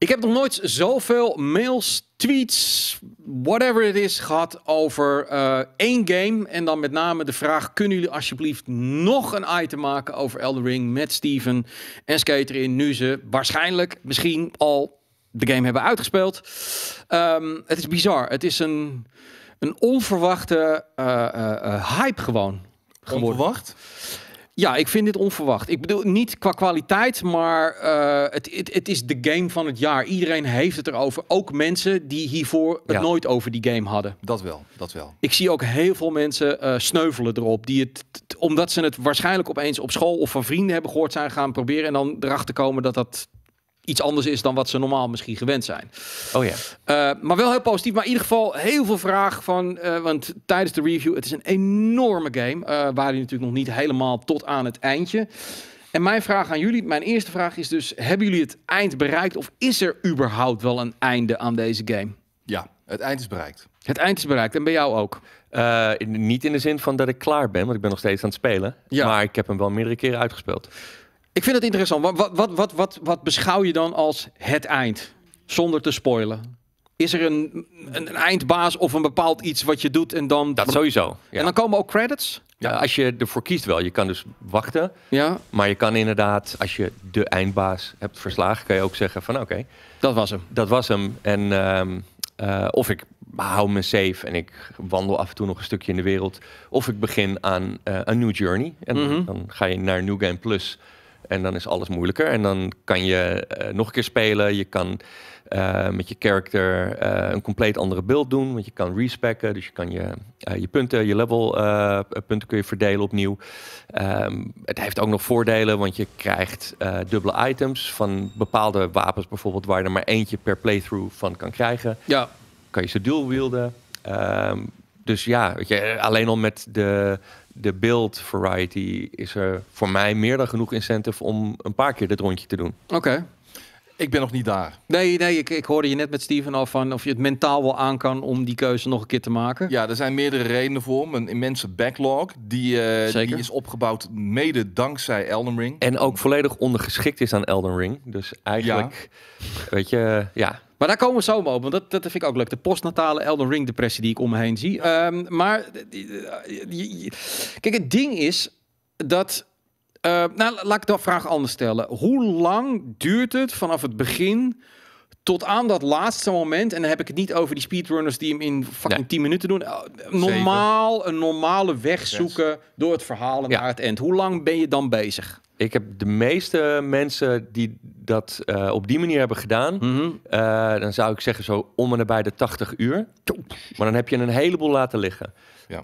Ik heb nog nooit zoveel mails, tweets, whatever het is, gehad over eh, één game. En dan met name de vraag: kunnen jullie alsjeblieft nog een item maken over Elden Ring met Steven en Skater in? Nu ze waarschijnlijk misschien al de game hebben uitgespeeld. Ehm, het is bizar. Het is een, een onverwachte eh, eh, hype gewoon. Geworden. Onverwacht? Ja, ik vind dit onverwacht. Ik bedoel, niet qua kwaliteit, maar eh, het, het, het, is de game van het jaar. Iedereen heeft het erover. Ook mensen die hiervoor het nooit over die game hadden. Dat wel, dat wel. Ik zie ook heel veel mensen eh, sneuvelen erop. Die het, omdat ze het waarschijnlijk opeens op school of van vrienden hebben gehoord zijn gaan proberen. En dan erachter komen dat dat iets anders is dan wat ze normaal misschien gewend zijn. Oh ja. Eh, maar wel heel positief. Maar in ieder geval heel veel vraag van... Uh, want tijdens de review, het is een enorme game. Eh, waar je natuurlijk nog niet helemaal tot aan het eindje. En mijn vraag aan jullie, mijn eerste vraag is dus... Hebben jullie het eind bereikt of is er überhaupt wel een einde aan deze game? Ja, het eind is bereikt. Het eind is bereikt en bij jou ook? niet in de zin van dat ik klaar ben, want ik ben nog steeds aan het spelen. Ja. Maar ik heb hem wel meerdere keren uitgespeeld. Ik vind het interessant. Wat, wat, wat, wat, wat, beschouw je dan als het eind? Zonder te spoilen. Is er een, een, eindbaas of een bepaald iets wat je doet en dan... Dat sowieso. En dan komen ook credits? Ja, als je ervoor kiest wel. Je kan dus wachten. Ja. Maar je kan inderdaad, als je de eindbaas hebt verslagen, kan je ook zeggen van oké. dat was hem. Dat was hem. En, ehm, eh, of ik hou me safe en ik wandel af en toe nog een stukje in de wereld. Of ik begin aan eh, een new journey. En mhm. dan ga je naar New Game Plus. En dan is alles moeilijker. En dan kan je eh, nog een keer spelen. Je kan eh, met je character eh, een compleet andere beeld doen. Want je kan respecken. Dus je kan je, je punten, je level punten kun je verdelen opnieuw. Ehm, het heeft ook nog voordelen. Want je krijgt dubbele items van bepaalde wapens bijvoorbeeld. Waar je er maar eentje per playthrough van kan krijgen. Ja. Kan je ze dual wielden. Um, dus ja, weet je, alleen al met de, de build variety is er voor mij meer dan genoeg incentive om een paar keer dit rondje te doen. Oké. Ik ben nog niet daar. Nee, nee ik, ik hoorde je net met Steven al van of je het mentaal wel aan kan om die keuze nog een keer te maken. Ja, er zijn meerdere redenen voor. Een immense backlog die, uh, die is opgebouwd mede dankzij Elden Ring. En ook volledig ondergeschikt is aan Elden Ring. Dus eigenlijk, weet je, ja, maar daar komen we zo op, want dat, dat vind ik ook leuk. De postnatale Elden Ring depressie die ik om me heen zie. Ehm, maar eh, eh, kijk, het ding is dat... Eh, nou, laat ik de vraag anders stellen. Hoe lang duurt het vanaf het begin tot aan dat laatste moment, en dan heb ik het niet over die speedrunners die hem in fucking 10 minuten doen. Normaal, een normale weg zoeken door het verhaal naar het eind. Hoe lang ben je dan bezig? Ik heb de meeste mensen die dat eh, op die manier hebben gedaan, mhm. eh, dan zou ik zeggen zo om en nabij de 80 uur. Maar dan heb je een heleboel laten liggen. Ja.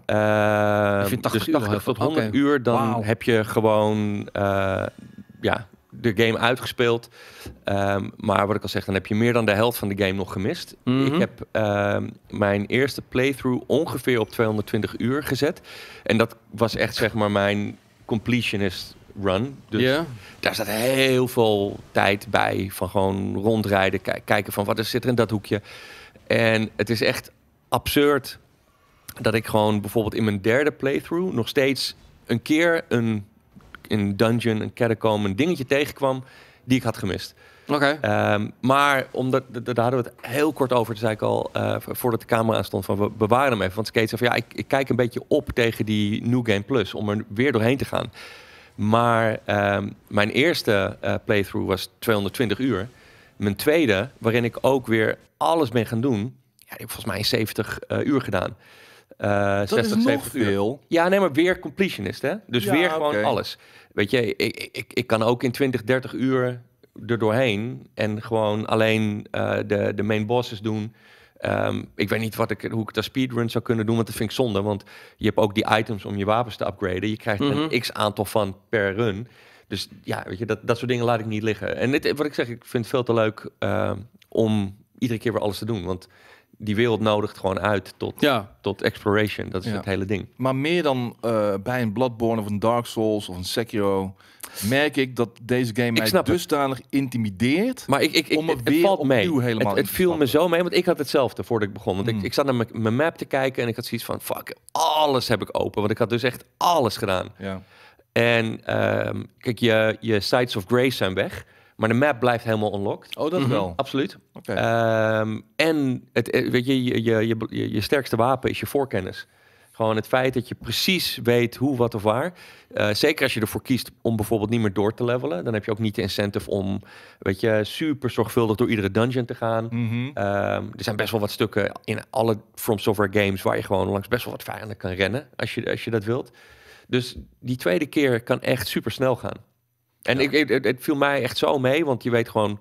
Uh, 80 80 uur, 100 uur, dan heb je gewoon eh, ja, de game uitgespeeld. Ehm, maar wat ik al zeg, dan heb je meer dan de helft van de game nog gemist. Mhm. Ik heb ehm, mijn eerste playthrough ongeveer op 220 uur gezet. En dat was echt zeg maar mijn completionist run. Dus daar zat heel veel tijd bij van gewoon rondrijden, kijken van wat er zit er in dat hoekje. En het is echt absurd dat ik gewoon bijvoorbeeld in mijn derde playthrough nog steeds een keer een, een dungeon, een catacomb, een dingetje tegenkwam die ik had gemist. Oké. Ehm, maar omdat, daar hadden we het heel kort over, zei ik al, eh, voordat de camera aan stond, van we bewaren hem even. Want Skate zei van ja, ik, ik, kijk een beetje op tegen die New Game Plus, om er weer doorheen te gaan. Maar ehm, mijn eerste eh, playthrough was 220 uur. Mijn tweede, waarin ik ook weer alles ben gaan doen, ja, ik heb volgens mij 70 eh, uur gedaan. Eh, dat 60, is 70 uur. Ja, nee, maar weer completionist, hè? Dus weer gewoon alles. Weet je, ik, ik, ik kan ook in 20, 30 uur er doorheen en gewoon alleen de, de main bosses doen. Ehm, ik weet niet wat ik, hoe ik dat speedrun zou kunnen doen, want dat vind ik zonde. Want je hebt ook die items om je wapens te upgraden. Je krijgt mm een x-aantal van per run. Dus ja, weet je, dat, dat soort dingen laat ik niet liggen. En dit, wat ik zeg, ik vind het veel te leuk ehm, om iedere keer weer alles te doen. Want die wereld nodigt gewoon uit tot, tot exploration. Dat is het hele ding. Maar meer dan eh, bij een Bloodborne of een Dark Souls of een Sekiro... merk ik dat deze game mij dusdanig intimideert... Maar ik, ik, ik, om het, valt opnieuw helemaal Het, viel me zo mee, want ik had hetzelfde voordat ik begon. Want ik, mm. ik zat naar mijn map te kijken en ik had zoiets van... fuck, alles heb ik open. Want ik had dus echt alles gedaan. Ja. En ehm, kijk, je, je Sites of Grace zijn weg... Maar de map blijft helemaal unlocked. Oh, dat mhm. wel. Absoluut. Okay. Ehm, en het, eh, weet je, je, je, je, je sterkste wapen is je voorkennis. Gewoon het feit dat je precies weet hoe, wat of waar. Eh, zeker als je ervoor kiest om bijvoorbeeld niet meer door te levelen. Dan heb je ook niet de incentive om, weet je, super zorgvuldig door iedere dungeon te gaan. Mm -hmm. er zijn best wel wat stukken in alle From Software games waar je gewoon langs best wel wat vijanden kan rennen. Als je, als je dat wilt. Dus die tweede keer kan echt super snel gaan. En ik, het, het, viel mij echt zo mee, want je weet gewoon,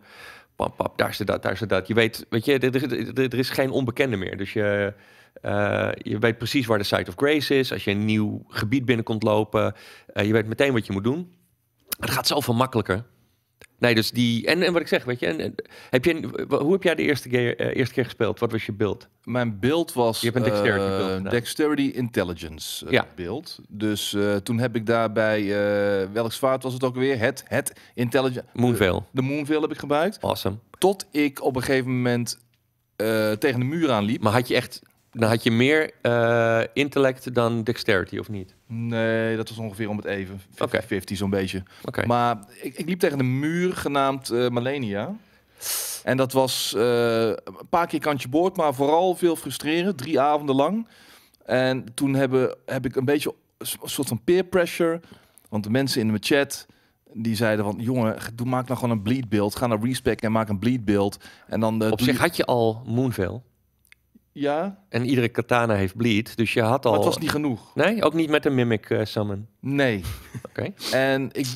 pap, pap, daar is dat, daar is dat. Je weet, weet je, er, is geen onbekende meer. Dus je, eh, je weet precies waar de site of grace is. Als je een nieuw gebied binnenkomt lopen, eh, je weet meteen wat je moet doen. Het gaat zoveel makkelijker. Nee, dus die. En, en wat ik zeg, weet je. En, heb je hoe heb jij de eerste keer, eh, eerste keer gespeeld? Wat was je beeld? Mijn beeld was. Je hebt een dexterity, eh, dexterity intelligence uh, beeld. Dus toen heb ik daarbij. welk zwaard was het ook weer? Het, het intelligence. Moonveil. De, de Moonveil heb ik gebruikt. Awesome. Tot ik op een gegeven moment tegen de muur aanliep. Maar had je echt dan had je meer eh, intellect dan dexterity, of niet? Nee, dat was ongeveer om het even. 50-50 zo'n beetje. Okay. Maar ik, ik, liep tegen een muur genaamd uh, Malenia. En dat was eh, een paar keer kantje boord, maar vooral veel frustreren. Drie avonden lang. En toen hebben, heb ik een beetje een soort van peer pressure. Want de mensen in mijn chat die zeiden van... jongen, doe, maak nou gewoon een bleed Ga naar Respect en maak een bleed build." En dan, Op zich had je al Moonveil. Ja. En iedere katana heeft bleed, dus je had al... Maar het was niet genoeg. Nee? Ook niet met een Mimic uh, eh, Summon? Nee. Oké. En ik...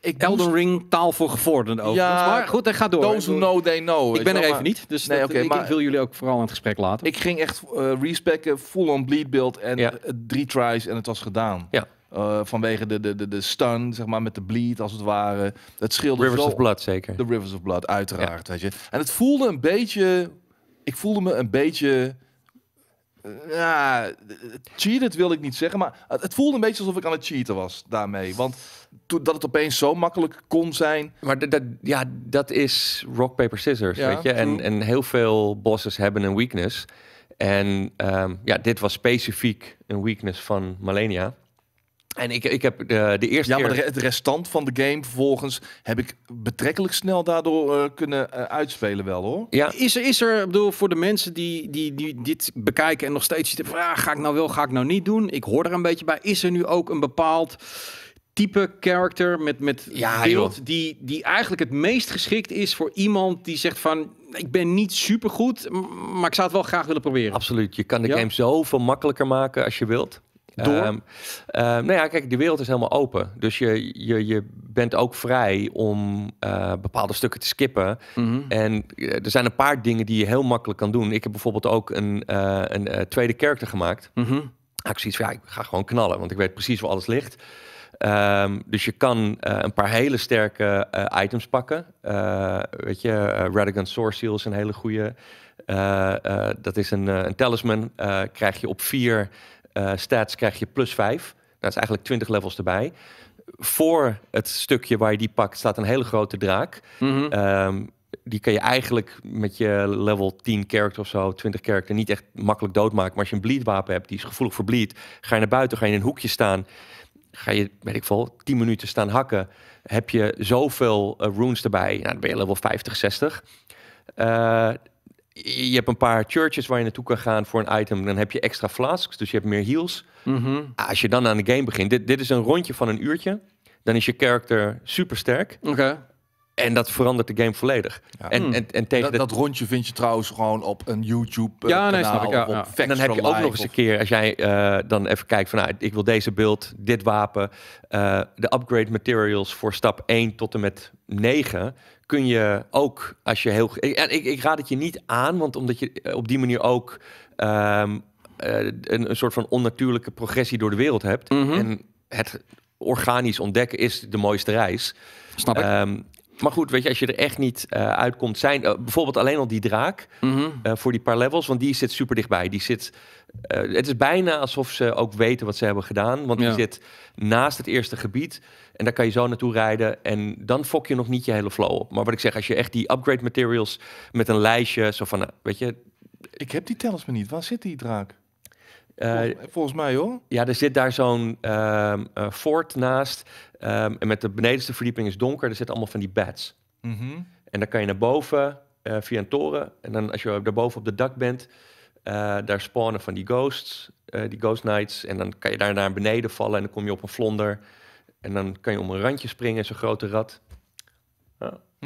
ik Elden Ring taal voor gevorderden over. Ja, maar goed, hij gaat door. Those who know, they know. Ik ben er even niet, dus nee, dat, ik, maar... ik, wil jullie ook vooral in het gesprek laten. Ik ging echt uh, respecken, full-on bleed build en eh, drie tries en het was gedaan. Ja. vanwege de, de, de, de stun, zeg maar, met de bleed als het ware. Het scheelde Rivers of Blood zeker. De Rivers of Blood, uiteraard, weet je. En het voelde een beetje... Ik voelde me een beetje ja, cheated wil ik niet zeggen, maar het voelde een beetje alsof ik aan het cheaten was daarmee. Want dat het opeens zo makkelijk kon zijn. Maar dat, ja, dat is rock, paper, scissors, weet je. En, en heel veel bosses hebben een weakness. En ehm, ja, dit was specifiek een weakness van Malenia. En ik, ik heb de, eh, de eerste. Ja, maar het restant van de game vervolgens heb ik betrekkelijk snel daardoor eh, kunnen eh, uitspelen, wel hoor. Ja, is er, is er, bedoel, voor de mensen die, die, die dit bekijken en nog steeds zitten van, ah, ga ik nou wel, ga ik nou niet doen? Ik hoor er een beetje bij. Is er nu ook een bepaald type character met, met beeld die, die eigenlijk het meest geschikt is voor iemand die zegt van ik ben niet supergoed, maar ik zou het wel graag willen proberen. Absoluut. Je kan de ja? game zoveel makkelijker maken als je wilt. Um, nou ja, kijk, de wereld is helemaal open. Dus je, je, je bent ook vrij om eh, bepaalde stukken te skippen. Mhm. En eh, er zijn een paar dingen die je heel makkelijk kan doen. Ik heb bijvoorbeeld ook een, eh, een tweede karakter gemaakt. Mm -hmm. Ik van, ja, ik ga gewoon knallen, want ik weet precies waar alles ligt. Ehm, dus je kan een paar hele sterke items pakken. Uh, weet je, Radigan Source Seal is een hele goede. dat is een, een talisman. krijg je op vier staats eh, stats krijg je plus 5. Nou, dat is eigenlijk 20 levels erbij. Voor het stukje waar je die pakt staat een hele grote draak. Mhm. Ehm, die kan je eigenlijk met je level 10 character of zo, 20 character, niet echt makkelijk doodmaken. Maar als je een bleedwapen hebt, die is gevoelig voor bleed, ga je naar buiten, ga je in een hoekje staan, ga je, weet ik veel, 10 minuten staan hakken, heb je zoveel eh, runes erbij, nou, dan ben je level 50, 60 je hebt een paar churches waar je naartoe kan gaan voor een item. Dan heb je extra flasks, dus je hebt meer heals. Mhm. Als je dan aan de game begint, dit, dit is een rondje van een uurtje. Dan is je character super sterk. Oké. En dat verandert de game volledig. En, hmm. en, en tegen dat, dat, rondje vind je trouwens gewoon op een YouTube. Eh, ja, nee, snap ik. Ja, En dan heb je ook nog eens een keer, als jij eh, dan even kijkt van, nou, ik wil deze beeld, dit wapen, eh, de upgrade materials voor stap 1 tot en met 9 kun je ook als je heel. Ik, ik, ik raad het je niet aan, want omdat je eh, op die manier ook ehm, eh, een, een, soort van onnatuurlijke progressie door de wereld hebt. Mhm. En het organisch ontdekken is de mooiste reis. Snap ik. Um, maar goed, weet je, als je er echt niet uh, uitkomt, zijn eh, bijvoorbeeld alleen al die draak mhm. eh, voor die paar levels, want die zit super dichtbij. Die zit, het is bijna alsof ze ook weten wat ze hebben gedaan, want die zit naast het eerste gebied en daar kan je zo naartoe rijden en dan fok je nog niet je hele flow op. Maar wat ik zeg, als je echt die upgrade materials met een lijstje, zo van, weet je... Ik heb die tellers me niet. Waar zit die draak? Eh, volgens mij hoor. Ja, er zit daar zo'n ehm, eh, fort naast. Ehm, en met de benedenste verdieping is donker. Er zitten allemaal van die beds. Mhm. En dan kan je naar boven eh, via een toren. En dan als je daarboven op de dak bent, daar spawnen van die ghosts, die ghost knights. En dan kan je daar naar beneden vallen en dan kom je op een vlonder. En dan kan je om een randje springen, zo'n grote rat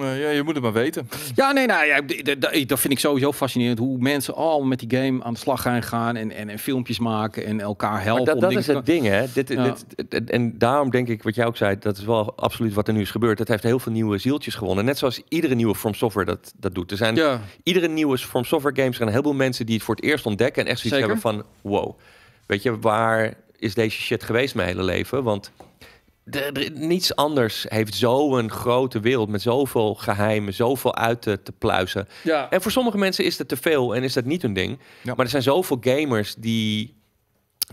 ja, je moet het maar weten. Ja, nee, nou, ja, dat vind ik sowieso fascinerend. Hoe mensen al met die game aan de slag gaan gaan en, en, en filmpjes maken en elkaar helpen. dat, dat is het ding, hè. Dit, en daarom denk ik, wat jij ook zei, dat is wel absoluut wat er nu is gebeurd. Dat heeft heel veel nieuwe zieltjes gewonnen. Net zoals iedere nieuwe From Software dat, dat doet. Er zijn iedere nieuwe From Software games, gaan zijn heel veel mensen die het voor het eerst ontdekken en echt zoiets hebben van, wow. Weet je, waar is deze shit geweest mijn hele leven? Want niets anders heeft zo'n grote wereld met zoveel geheimen, zoveel uit te, te pluizen. Ja. En voor sommige mensen is dat te veel en is dat niet hun ding. Maar er zijn zoveel gamers die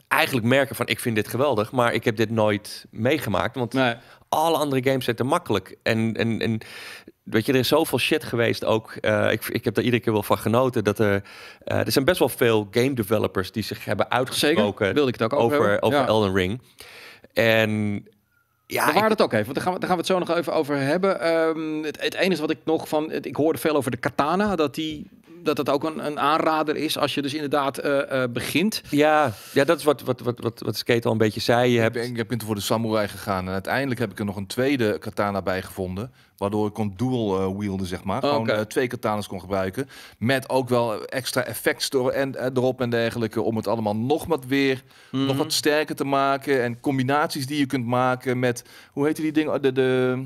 eigenlijk merken van ik vind dit geweldig, maar ik heb dit nooit meegemaakt. Want alle andere games zijn te makkelijk. En, en, en weet je, er is zoveel shit geweest ook. Eh, ik, ik heb daar iedere keer wel van genoten. Dat er, eh, er zijn best wel veel game developers die zich hebben uitgesproken Zeker? Wilde ik het ook over, over, Elden Ring. En ja, waar dat ook even, want daar gaan, we, gaan we het zo nog even over hebben. Ehm, het, het enige wat ik nog van... Ik hoorde veel over de katana, dat die dat het ook een, een aanrader is als je dus inderdaad eh, eh, begint. Ja, ja, dat is wat, wat, wat, wat, wat Skate al een beetje zei. Je hebt... ik, heb ik ben voor de samurai gegaan en uiteindelijk heb ik er nog een tweede katana bij gevonden. Waardoor ik kon dual eh, wielden, zeg maar. Oh, Gewoon twee katanas kon gebruiken. Met ook wel extra effects door en, erop en dergelijke. Om het allemaal nog wat weer, mhm. nog wat sterker te maken. En combinaties die je kunt maken met, hoe heet die dingen? De, de,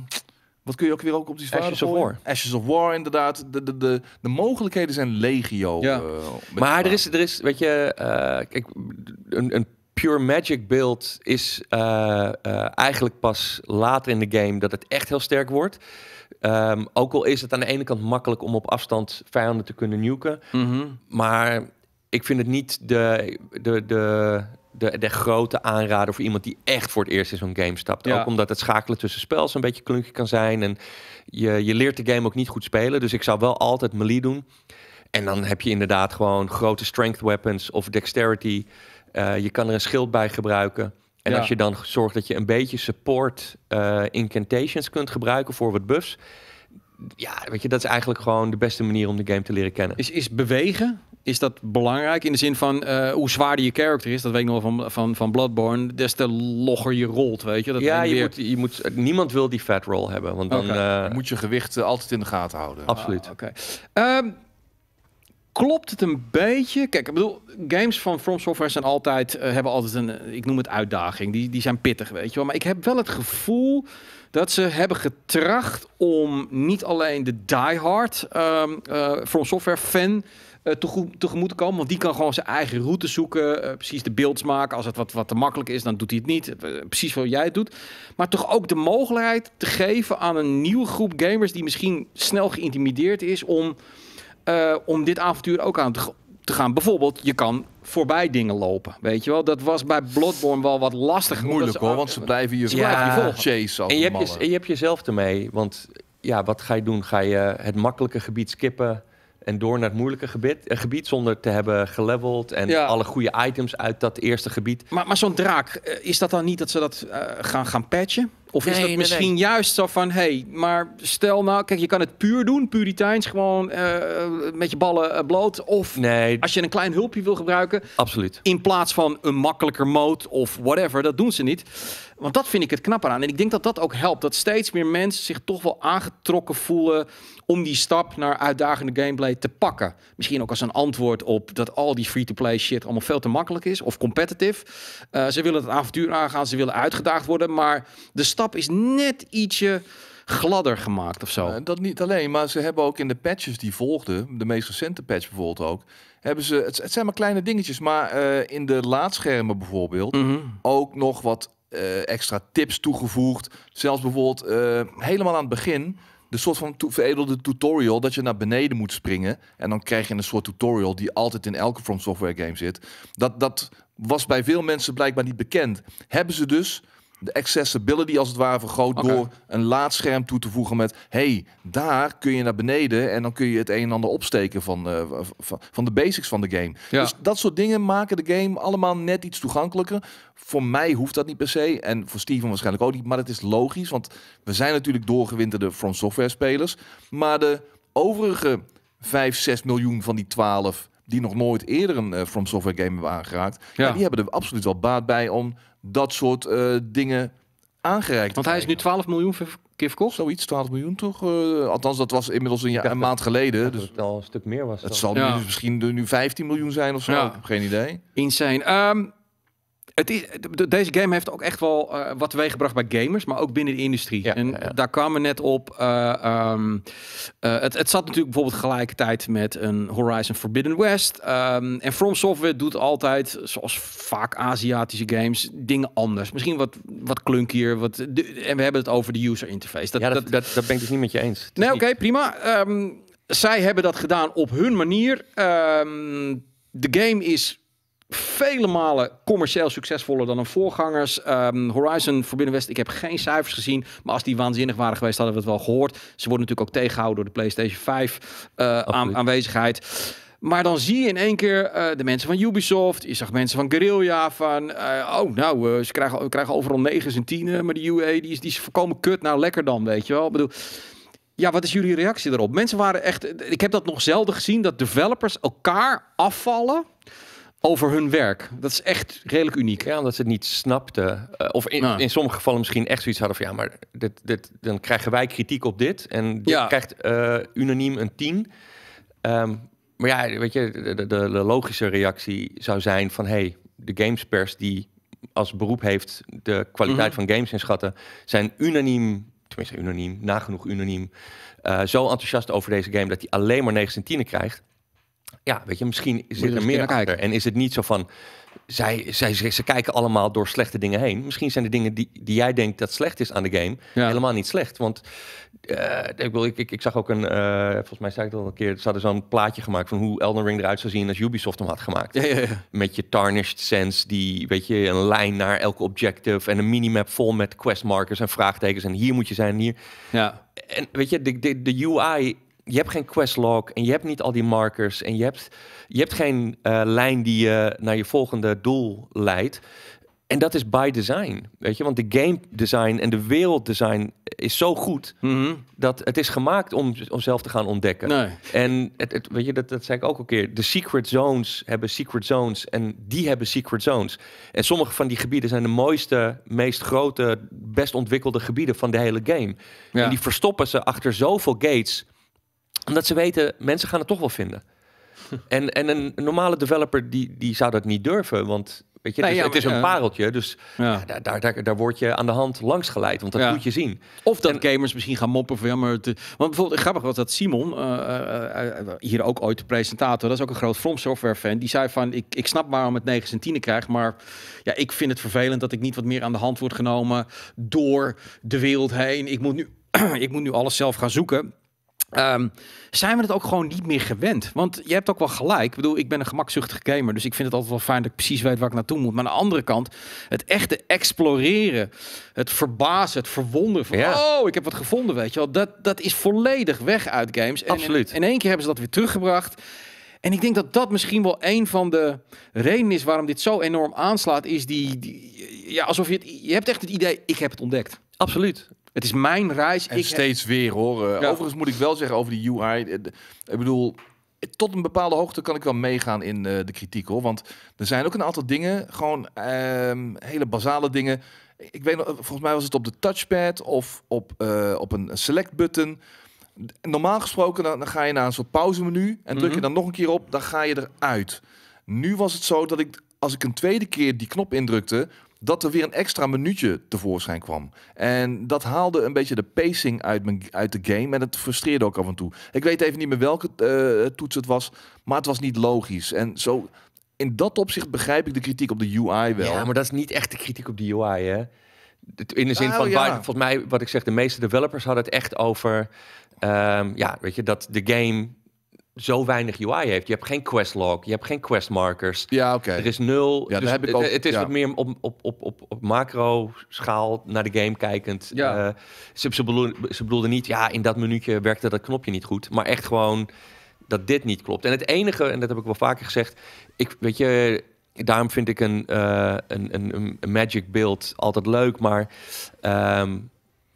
wat kun je ook weer ook op die zwaarden Ashes of War. Ashes of War, inderdaad. De, de, de, de mogelijkheden zijn legio. Eh, maar er is, er is, weet je, eh, kijk, een, een pure magic build is eh, eigenlijk pas later in de game dat het echt heel sterk wordt. Ehm, ook al is het aan de ene kant makkelijk om op afstand vijanden te kunnen nuken. Mhm. Maar ik vind het niet de, de, de de, de grote aanrader voor iemand die echt voor het eerst in zo'n game stapt. Ook omdat het schakelen tussen spels een beetje klunkje kan zijn. En je, je leert de game ook niet goed spelen. Dus ik zou wel altijd melee doen. En dan heb je inderdaad gewoon grote strength weapons of dexterity. Eh, je kan er een schild bij gebruiken. En als je dan zorgt dat je een beetje support eh, incantations kunt gebruiken voor wat buffs. Ja, weet je, dat is eigenlijk gewoon de beste manier om de game te leren kennen. Is, is bewegen is dat belangrijk in de zin van eh, hoe zwaarder je character is, dat weet ik nog van, van, van Bloodborne, des te logger je rolt, weet je. Dat ja, je, weer... moet, je moet, niemand wil die fat roll hebben, want dan... Eh, moet je gewicht eh, altijd in de gaten houden. Absoluut. Ah, oké. Ehm, klopt het een beetje? Kijk, ik bedoel, games van From Software zijn altijd, hebben altijd een, ik noem het uitdaging, die, die zijn pittig, weet je wel. Maar ik heb wel het gevoel dat ze hebben getracht om niet alleen de diehard um, From Software fan eh, tegemoet komen. Want die kan gewoon zijn eigen route zoeken. Eh, precies de beelds maken. Als het wat, wat te makkelijk is, dan doet hij het niet. Eh, precies wat jij het doet. Maar toch ook de mogelijkheid te geven aan een nieuwe groep gamers... die misschien snel geïntimideerd is om, om dit avontuur ook aan te, gaan. Bijvoorbeeld, je kan voorbij dingen lopen. Weet je wel, dat was bij Bloodborne wel wat lastig. Moeilijk hoor, want ze blijven je, ja. vol chase. En je, hebt je, en je jezelf ermee, want ja, wat ga je doen? Ga je het makkelijke gebied skippen? en door naar het moeilijke gebied, eh, gebied zonder te hebben geleveld en alle goede items uit dat eerste gebied. Maar, maar zo'n draak, eh, is dat dan niet dat ze dat eh, gaan, gaan patchen? Of is dat misschien juist zo van, hé, hey, maar stel nou, kijk, je kan het puur doen, puriteins, gewoon met je ballen bloot. Of als je een klein hulpje wil gebruiken, Absoluut. in plaats van een makkelijker mode of whatever, dat doen ze niet. Want dat vind ik het knapper aan. En ik denk dat dat ook helpt, dat steeds meer mensen zich toch wel aangetrokken voelen om die stap naar uitdagende gameplay te pakken. Misschien ook als een antwoord op dat al die free-to-play shit allemaal veel te makkelijk is of competitive. Eh, ze willen het avontuur aangaan, ze willen uitgedaagd worden, maar de stap is net ietsje gladder gemaakt of zo. Eh, dat niet alleen, maar ze hebben ook in de patches die volgden, de meest recente patch bijvoorbeeld ook, hebben ze, het, zijn maar kleine dingetjes, maar eh, in de laadschermen bijvoorbeeld mhm. ook nog wat extra tips toegevoegd. Zelfs bijvoorbeeld helemaal aan het begin de soort van veredelde tutorial dat je naar beneden moet springen. En dan krijg je een soort tutorial die altijd in elke From Software game zit. Dat, dat was bij veel mensen blijkbaar niet bekend. Hebben ze dus de accessibility als het ware vergroot door een laadscherm toe te voegen met hey, daar kun je naar beneden en dan kun je het een en ander opsteken van, eh, van, van, de basics van de game. Dus dat soort dingen maken de game allemaal net iets toegankelijker. Voor mij hoeft dat niet per se en voor Steven waarschijnlijk ook niet, maar het is logisch, want we zijn natuurlijk doorgewinterde From Software spelers, maar de overige 5, 6 miljoen van die 12 die nog nooit eerder een eh, From Software game hebben aangeraakt, ja die hebben er absoluut wel baat bij om dat soort eh, dingen aangereikt. Want hij is nu 12 miljoen keer verkocht? Zoiets, 12 miljoen toch? Eh, althans, dat was inmiddels een, maand geleden. dus het al een stuk meer was. Het zal nu, dus misschien nu 15 miljoen zijn of zo. Ik heb geen idee. Insane. Um, deze game heeft ook echt wel uh, wat teweeggebracht bij gamers, maar ook binnen de industrie. en ja, ja. daar kwamen net op. Eh, ehm, eh, het, het, zat natuurlijk bijvoorbeeld gelijkertijd met een Horizon Forbidden West. Ehm, en From Software doet altijd, zoals vaak Aziatische games, dingen anders. Misschien wat, wat klunkier. Wat en we hebben het over de user interface. Dat, ja, dat, dat, dat, ben ik dus niet met je eens. Nee, oké, prima. Ehm, zij hebben dat gedaan op hun manier. de game is vele malen commercieel succesvoller dan hun voorgangers. Um, Horizon Forbidden West, ik heb geen cijfers gezien. Maar als die waanzinnig waren geweest, hadden we het wel gehoord. Ze worden natuurlijk ook tegengehouden door de PlayStation 5 eh, aanwezigheid. Maar dan zie je in één keer eh, de mensen van Ubisoft. Je zag mensen van Guerrilla. Van, eh, oh, nou, ze krijgen, krijgen overal negens en tienen. Maar de UA, die is, die is voorkomen kut. Nou, lekker dan, weet je wel. Ik bedoel, ja, wat is jullie reactie daarop? Mensen waren echt... Ik heb dat nog zelden gezien, dat developers elkaar afvallen over hun werk. Dat is echt redelijk uniek. Ja, omdat ze het niet snapten. Eh, of in, nou. in sommige gevallen misschien echt zoiets hadden van... ja, maar dit, dit, dan krijgen wij kritiek op dit. En dit krijgt eh, unaniem een 10. Ehm, maar ja, weet je, de, de, logische reactie zou zijn van... hey, de gamespers die als beroep heeft de kwaliteit mhm. van games inschatten... zijn unaniem, tenminste unaniem, nagenoeg unaniem... Eh, zo enthousiast over deze game dat hij alleen maar 9 en krijgt... Ja, weet je, misschien zit er meer achter. Kijken. En is het niet zo van, zij, zij, ze, kijken allemaal door slechte dingen heen. Misschien zijn de dingen die, die jij denkt dat slecht is aan de game, helemaal niet slecht. Want eh, ik, wil, ik, ik, ik, zag ook een, eh, volgens mij zei ik dat al een keer, ze hadden zo'n plaatje gemaakt van hoe Elden Ring eruit zou zien als Ubisoft hem had gemaakt. Ja, ja, met je tarnished sense, die, weet je, een lijn naar elke objective en een minimap vol met questmarkers en vraagtekens en hier moet je zijn en hier. Ja. En weet je, de, de, de UI je hebt geen questlog en je hebt niet al die markers en je hebt, je hebt geen eh, lijn die je naar je volgende doel leidt. En dat is by design, weet je? Want de game design en de werelddesign is zo goed mhm. dat het is gemaakt om, om zelf te gaan ontdekken. En het, het, weet je, dat, dat zei ik ook een keer. De secret zones hebben secret zones en die hebben secret zones. En sommige van die gebieden zijn de mooiste, meest grote, best ontwikkelde gebieden van de hele game. En die verstoppen ze achter zoveel gates omdat ze weten, mensen gaan het toch wel vinden. en, en een normale developer die, die zou dat niet durven, want Weet je, het is een pareltje, dus daar, daar, daar, word je aan de hand langs geleid, want dat moet je zien. Of dat gamers misschien gaan moppen van ja, maar... Het, want bijvoorbeeld, grappig was dat Simon, eh, eh, eh, hier ook ooit de presentator, dat is ook een groot From Software fan, die zei van ik, ik snap waarom het 9 centine krijgt, maar ja, ik vind het vervelend dat ik niet wat meer aan de hand word genomen door de wereld heen. Ik moet nu, ik moet nu alles zelf gaan zoeken. Ehm, zijn we het ook gewoon niet meer gewend? Want je hebt ook wel gelijk. Ik bedoel, ik ben een gemakzuchtige gamer, dus ik vind het altijd wel fijn dat ik precies weet waar ik naartoe moet. Maar aan de andere kant, het echte exploreren, het verbazen, het verwonderen van, oh, ik heb wat gevonden, weet je wel. Dat, dat is volledig weg uit games. En Absoluut. In, één keer hebben ze dat weer teruggebracht. En ik denk dat dat misschien wel een van de redenen is waarom dit zo enorm aanslaat, is die, die ja, alsof je het, je hebt echt het idee, ik heb het ontdekt. Absoluut. Het is mijn reis. En ik steeds weer hoor. Eh, overigens moet ik wel zeggen over die UI. Eh, ik bedoel, tot een bepaalde hoogte kan ik wel meegaan in eh, de kritiek hoor. Want er zijn ook een aantal dingen, gewoon ehm, hele basale dingen. Ik weet nog, volgens mij was het op de touchpad of op, op een select button. Normaal gesproken dan, ga je naar een soort pauzemenu en druk mhm. je dan nog een keer op, dan ga je eruit. Nu was het zo dat ik, als ik een tweede keer die knop indrukte, dat er weer een extra minuutje tevoorschijn kwam. En dat haalde een beetje de pacing uit, mijn, uit de game. En het frustreerde ook af en toe. Ik weet even niet meer welke eh, toets het was. Maar het was niet logisch. En zo, in dat opzicht begrijp ik de kritiek op de UI wel. Ja, maar dat is niet echt de kritiek op de UI, hè? In de zin nou van, waar, volgens mij, wat ik zeg, de meeste developers hadden het echt over... Ehm, ja, weet je, dat de game zo weinig UI heeft. Je hebt geen quest log, je hebt geen quest markers. Ja, oké. Er is nul. Ja, dus heb ik ook, het, is wat meer op, op, op, op, op macro schaal naar de game kijkend. Ja. Eh, ze, ze, ze bedoelden niet, ja, in dat minuutje werkte dat knopje niet goed. Maar echt gewoon dat dit niet klopt. En het enige, en dat heb ik wel vaker gezegd, ik weet je, daarom vind ik een, eh, een, een, magic build altijd leuk, maar ehm,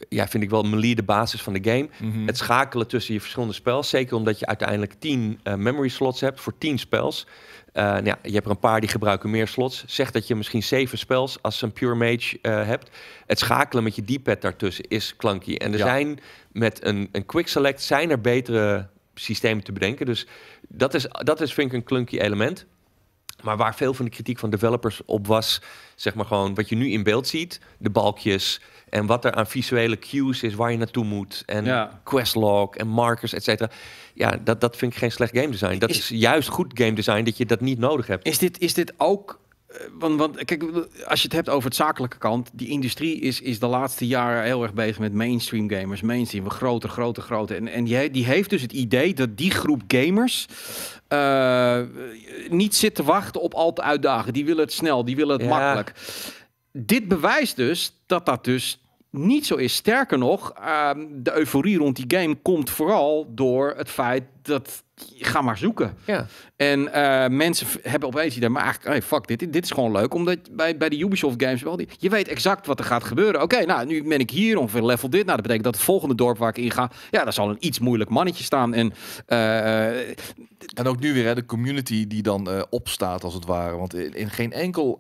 ja, vind ik wel een de basis van de game. Mhm. Het schakelen tussen je verschillende spels. Zeker omdat je uiteindelijk tien eh, memory slots hebt voor tien spels. Eh, nou ja, je hebt er een paar die gebruiken meer slots. Zeg dat je misschien zeven spels als een pure mage eh, hebt. Het schakelen met je D-pad daartussen is clunky. En er zijn met een, een quick select zijn er betere systemen te bedenken. Dus dat is, dat is vind ik een clunky element. Maar waar veel van de kritiek van developers op was, zeg maar gewoon wat je nu in beeld ziet, de balkjes en wat er aan visuele cues is waar je naartoe moet en ja. questlog en markers, et cetera. Ja, dat, dat vind ik geen slecht game design. Dat is, is, juist goed game design dat je dat niet nodig hebt. Is dit, is dit ook eh, want, want, kijk, als je het hebt over het zakelijke kant, die industrie is, is de laatste jaren heel erg bezig met mainstream gamers. Mainstream, groter, groter, groter. En, en die, die heeft dus het idee dat die groep gamers eh, niet zit te wachten op al te uitdagen. Die willen het snel, die willen het makkelijk. Dit bewijst dus dat dat dus niet zo is. Sterker nog, ehm, de euforie rond die game komt vooral door het feit dat, ga maar zoeken. Ja. En eh, mensen hebben opeens die daar, maar eigenlijk, hey, fuck, dit, dit, is gewoon leuk. Omdat bij, bij de Ubisoft games wel, die, je weet exact wat er gaat gebeuren. Oké, nou, nu ben ik hier ongeveer level dit. Nou, dat betekent dat het volgende dorp waar ik in ga, ja, daar zal een iets moeilijk mannetje staan. En, eh, en ook nu weer, hè, de community die dan eh, opstaat, als het ware. Want in, geen enkel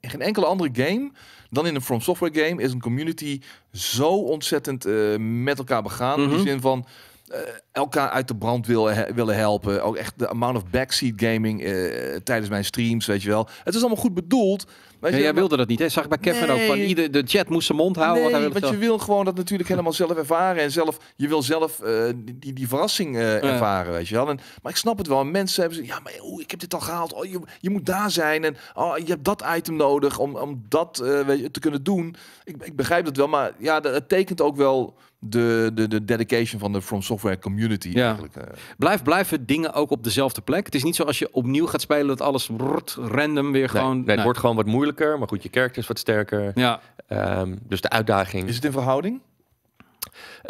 in geen enkele andere game dan in een From Software game is een community zo ontzettend met elkaar begaan. In de mhm. zin van eh, elkaar uit de brand willen, willen helpen. Ook echt de amount of backseat gaming eh, tijdens mijn streams, weet je wel. Het is allemaal goed bedoeld. Ja, jij wilde dat niet, hè? Zag ik bij Kevin ook. Van ieder, de chat moest zijn mond houden. Nee, want je wil gewoon dat natuurlijk helemaal zelf ervaren. En zelf, je wil zelf eh, die, die verrassing ervaren, weet je wel. En, maar ik snap het wel. Mensen hebben ze, ja, maar oh, ik heb dit al gehaald. Oh, je, je moet daar zijn. En oh, je hebt dat item nodig om, om dat weet je, te kunnen doen. Ik, ik begrijp dat wel, maar ja, dat, dat tekent ook wel de, de, de dedication van de From Software community. Ja. Eigenlijk. Eh. Blijf blijven dingen ook op dezelfde plek. Het is niet zo als je opnieuw gaat spelen dat alles rot, random weer gewoon... Nee, het wordt gewoon wat moeilijker, maar goed, je karakter is wat sterker. Ja. Ehm, dus de uitdaging... Is het in verhouding?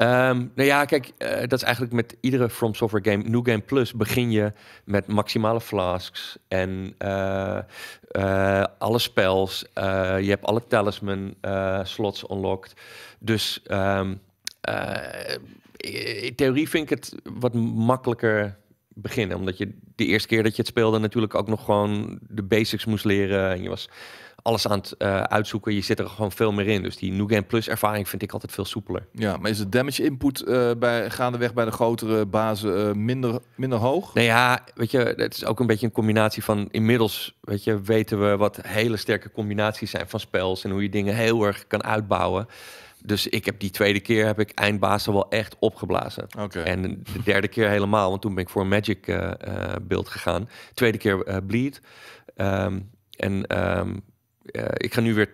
Um, nou ja, kijk, eh, dat is eigenlijk met iedere From Software game. New Game Plus begin je met maximale flasks en eh, alle spells. je hebt alle talisman slots unlocked. Dus um, eh, in theorie vind ik het wat makkelijker beginnen. Omdat je de eerste keer dat je het speelde natuurlijk ook nog gewoon de basics moest leren. En je was alles aan het eh, uitzoeken. Je zit er gewoon veel meer in. Dus die New Game Plus ervaring vind ik altijd veel soepeler. Ja, maar is de damage input uh, bij, gaandeweg bij de grotere bazen minder, minder hoog? Nou ja, weet je, het is ook een beetje een combinatie van... Inmiddels weet je, weten we wat hele sterke combinaties zijn van spels... en hoe je dingen heel erg kan uitbouwen dus ik heb die tweede keer heb ik eindbazen wel echt opgeblazen. En de derde keer helemaal, want toen ben ik voor een Magic uh, beeld gegaan. Tweede keer eh, Bleed. Ehm, en ehm, ik ga nu weer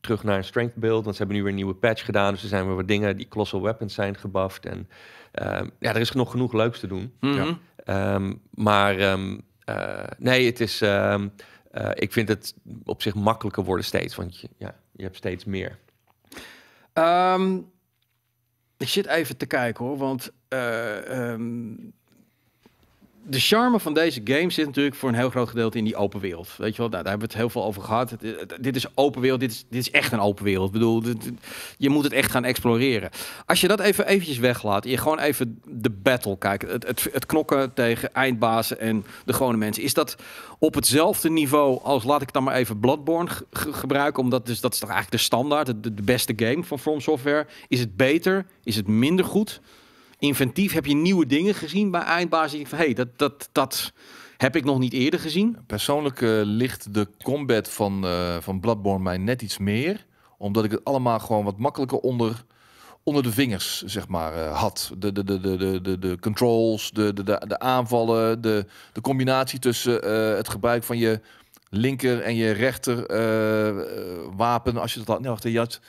terug naar een strength beeld, want ze hebben nu weer een nieuwe patch gedaan. Dus er zijn weer wat dingen die Colossal Weapons zijn gebuffed. En ehm, ja, er is nog genoeg leuks te doen. Mm maar nee, het is... ik vind het op zich makkelijker worden steeds, want je, ja, je hebt steeds meer. Um, ik zit even te kijken hoor, want uh, de charme van deze game zit natuurlijk voor een heel groot gedeelte in die open wereld. Weet je wel, nou, daar hebben we het heel veel over gehad. dit is open wereld, dit is, dit is echt een open wereld. Ik bedoel, je moet het echt gaan exploreren. Als je dat even eventjes weglaat, je gewoon even de battle kijkt. Het, het, knokken tegen eindbazen en de gewone mensen. Is dat op hetzelfde niveau als, laat ik dan maar even Bloodborne gebruiken? Omdat dus, dat is toch eigenlijk de standaard, de, de beste game van From Software. Is het beter? Is het minder goed? inventief? Heb je nieuwe dingen gezien bij eindbaas? Ik van, hey, dat, dat, dat heb ik nog niet eerder gezien. Persoonlijk eh, ligt de combat van, uh, van Bloodborne mij net iets meer. Omdat ik het allemaal gewoon wat makkelijker onder, onder de vingers zeg maar, eh, had. De, de, de, de, de, de controls, de, de, de, aanvallen, de, de combinatie tussen het gebruik van je linker en je rechter wapen. Als je dat had. Nee, wacht, je had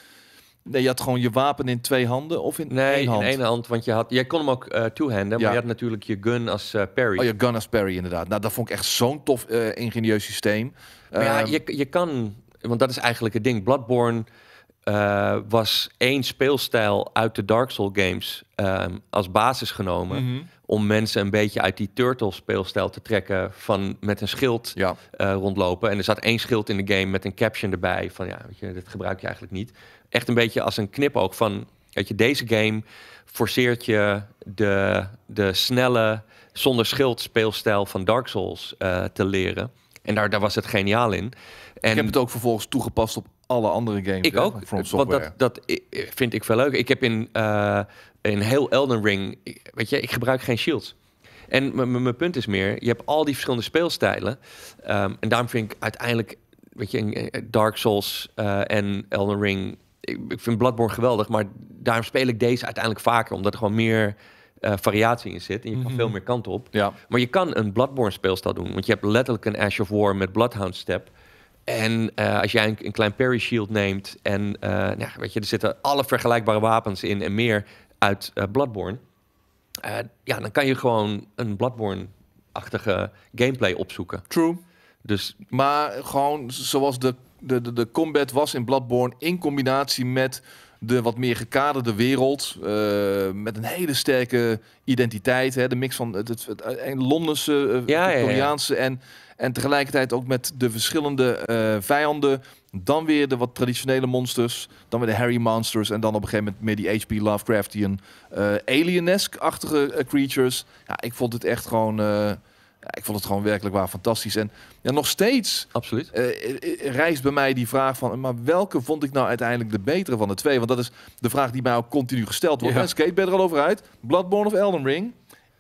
Nee, je had gewoon je wapen in twee handen of in één hand? één hand, want je had, jij kon hem ook uh, eh, two-handen, maar je had natuurlijk je gun als uh, eh, parry. Oh, je gun als parry, inderdaad. Nou, dat vond ik echt zo'n tof uh, ingenieus systeem. Maar ja, ehm, je, je kan, want dat is eigenlijk het ding. Bloodborne was één speelstijl uit de Dark Souls games ehm, als basis genomen... Mhm. om mensen een beetje uit die turtle speelstijl te trekken van met een schild rondlopen. En er zat één schild in de game met een caption erbij van ja, weet je, dat gebruik je eigenlijk niet echt een beetje als een knip ook van... dat je, deze game forceert je de, de snelle, zonder schild speelstijl van Dark Souls eh, te leren. En daar, daar was het geniaal in. En ik heb het ook vervolgens toegepast op alle andere games. Ik ook, want dat, dat vind ik veel leuk. Ik heb in, eh, in heel Elden Ring, weet je, ik gebruik geen shields. En mijn punt is meer, je hebt al die verschillende speelstijlen. Ehm, en daarom vind ik uiteindelijk, weet je, eh, Dark Souls en Elden Ring ik, ik vind Bloodborne geweldig, maar daarom speel ik deze uiteindelijk vaker, omdat er gewoon meer eh, variatie in zit en je kan mhm. veel meer kant op. Maar je kan een Bloodborne speelstijl doen, want je hebt letterlijk een Ash of War met Bloodhound Step. En eh, als jij een, klein Perry shield neemt en eh, nou, weet je, er zitten alle vergelijkbare wapens in en meer uit Bloodborne. ja, dan kan je gewoon een Bloodborne-achtige gameplay opzoeken. True. Dus, maar gewoon zoals de de, de, de combat was in Bloodborne in combinatie met de wat meer gekaderde wereld. Eh, met een hele sterke identiteit. Hè, de mix van het, het, het eh, Londense, uh, ja, En, en tegelijkertijd ook met de verschillende vijanden. Dan weer de wat traditionele monsters. Dan weer de Harry Monsters. En dan op een gegeven moment meer die H.P. Lovecraftian alienesk-achtige creatures. Ja, ik vond het echt gewoon ja, ik vond het gewoon werkelijk waar fantastisch. En ja, nog steeds Absoluut. Uh, eh, eh, reist bij mij die vraag van... maar welke vond ik nou uiteindelijk de betere van de twee? Want dat is de vraag die mij ook continu gesteld wordt. Ja. En Skatebed er al over uit. Bloodborne of Elden Ring?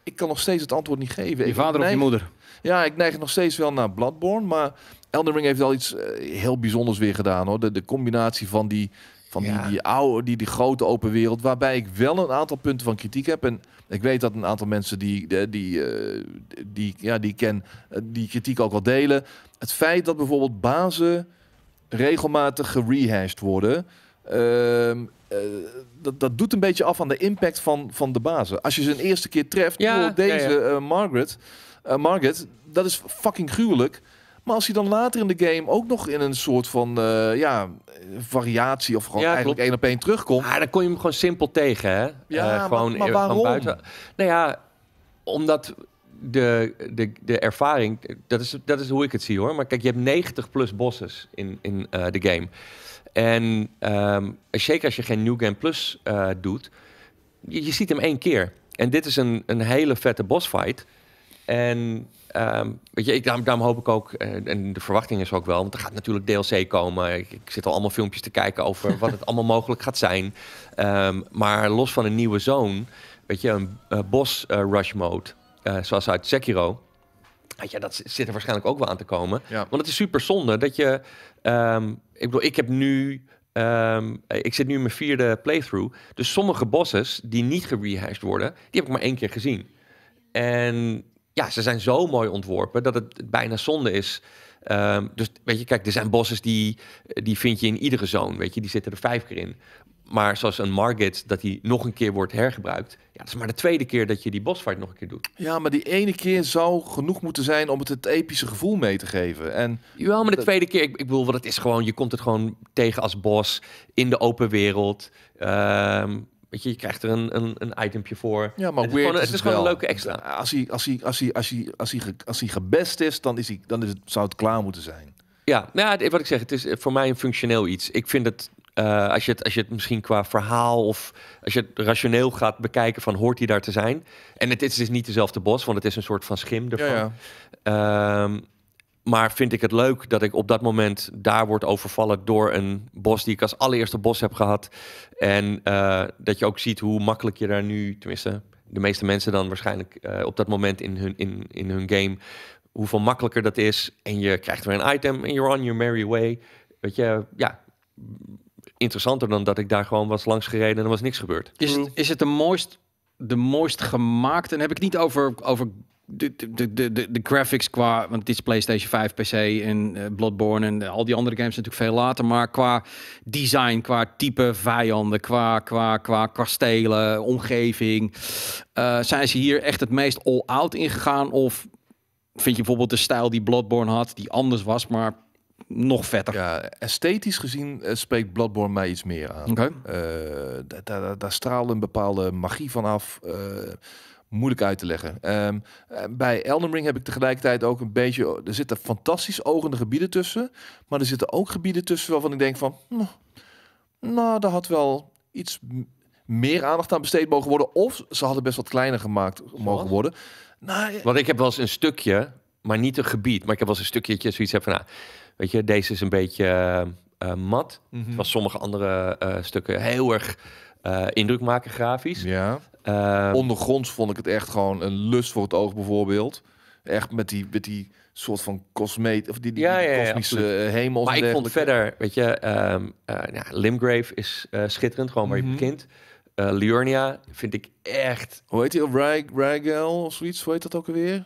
Ik kan nog steeds het antwoord niet geven. Je vader of je moeder? Ja, ik neig nog steeds wel naar Bloodborne. Maar Elden Ring heeft al iets eh, heel bijzonders weer gedaan. hoor. De, de combinatie van die van die, oude, die, die grote open wereld. Waarbij ik wel een aantal punten van kritiek heb. En ik weet dat een aantal mensen die, die, eh, die, ja, die ken, eh, die kritiek ook wel delen. Het feit dat bijvoorbeeld bazen regelmatig gerehashed worden. Ehm, eh, dat, dat doet een beetje af aan de impact van, van de bazen. Als je ze een eerste keer treft, ja, deze Margaret, Margaret, dat is fucking gruwelijk. Maar als hij dan later in de game ook nog in een soort van eh, ja, variatie of gewoon eigenlijk één op één terugkomt. Ja, ah, dan kon je hem gewoon simpel tegen, hè? Ja, eh, gewoon, eh, Van buiten. Nou ja, omdat de, de, de ervaring, dat is, dat is hoe ik het zie hoor. Maar kijk, je hebt 90 plus bosses in, in de game. En um, zeker als je geen New Game Plus doet, je, je, ziet hem één keer. En dit is een, een hele vette bossfight. En Ehm, weet je, ik, daarom, hoop ik ook, eh, en de verwachting is ook wel, want er gaat natuurlijk DLC komen. Ik, zit al allemaal filmpjes te kijken over wat het allemaal mogelijk gaat zijn. Ehm, maar los van een nieuwe zone, weet je, een bos eh, boss eh, rush mode, zoals uit Sekiro. Weet je, dat zit er waarschijnlijk ook wel aan te komen. Want het is super zonde dat je, ehm, ik bedoel, ik heb nu ik zit nu in mijn vierde playthrough. Dus sommige bosses die niet gerehashed worden, die heb ik maar één keer gezien. En ja, ze zijn zo mooi ontworpen dat het bijna zonde is. Ehm, dus weet je, kijk, er zijn bossen die, die vind je in iedere zone, weet je, die zitten er vijf keer in. Maar zoals een Margit, dat die nog een keer wordt hergebruikt. Ja, dat is maar de tweede keer dat je die bosfight nog een keer doet. Ja, maar die ene keer zou genoeg moeten zijn om het het epische gevoel mee te geven. En ja, maar de tweede keer, ik, ik bedoel, want het is gewoon, je komt het gewoon tegen als bos in de open wereld. Ehm, je, je krijgt er een, een, een itempje voor. Ja, maar het is gewoon, het is gewoon een leuke extra. Als hij, als, hij, als, hij, als, hij, als, hij, als hij gebest is, dan, is hij, dan is het, zou het klaar moeten zijn. Ja, nou, ja, wat ik zeg, het is eh, voor mij een functioneel iets. Ik vind het eh, als, je het, als je het misschien qua verhaal of als je het rationeel gaat bekijken van hoort hij daar te zijn. En het is dus niet dezelfde bos, want het is een soort van schim ervan. Ja, ehm, maar vind ik het leuk dat ik op dat moment daar word overvallen door een bos die ik als allereerste bos heb gehad. En eh, dat je ook ziet hoe makkelijk je daar nu, tenminste, de meeste mensen dan waarschijnlijk eh, op dat moment in hun, in, in hun game, hoeveel makkelijker dat is. En je krijgt weer een item en you're on your merry way. Weet je, ja, interessanter dan dat ik daar gewoon was langs gereden en er was niks gebeurd. Is het, is het de mooist de mooist gemaakt. En heb ik niet over, over de, de, de, de graphics qua, want dit is PlayStation 5 PC en uh, Bloodborne en al die andere games natuurlijk veel later, maar qua design, qua type vijanden, qua, qua, qua kastelen, omgeving, eh, zijn ze hier echt het meest all-out ingegaan? Of vind je bijvoorbeeld de stijl die Bloodborne had, die anders was, maar nog vetter. Ja, esthetisch gezien eh, spreekt Bloodborne mij iets meer aan. daar, daar, straalde een bepaalde magie van af moeilijk uit te leggen. Ehm, eh, bij Elden Ring heb ik tegelijkertijd ook een beetje... Er zitten fantastisch ogende gebieden tussen. Maar er zitten ook gebieden tussen waarvan ik denk van... Nou, nou daar had wel iets meer aandacht aan besteed mogen worden. Of ze hadden best wat kleiner gemaakt mogen worden. Nou, Want ik heb wel eens een stukje, maar niet een gebied. Maar ik heb wel eens een stukje zoiets van... Nou, weet je, deze is een beetje eh, eh, mat. Mm sommige andere stukken heel erg... Uh, maken grafisch. Ja. Uh, Ondergronds vond ik het echt gewoon een lust voor het oog bijvoorbeeld. Echt met die, met die soort van cosmeet of die, die, ja, ja, kosmische ja, Maar ik vond verder, weet je, ehm, eh, nou Limgrave is eh, schitterend, gewoon waar je mhm. begint. Uh, vind ik echt. Hoe heet die? Oh, Ragel of zoiets? Hoe heet dat ook alweer?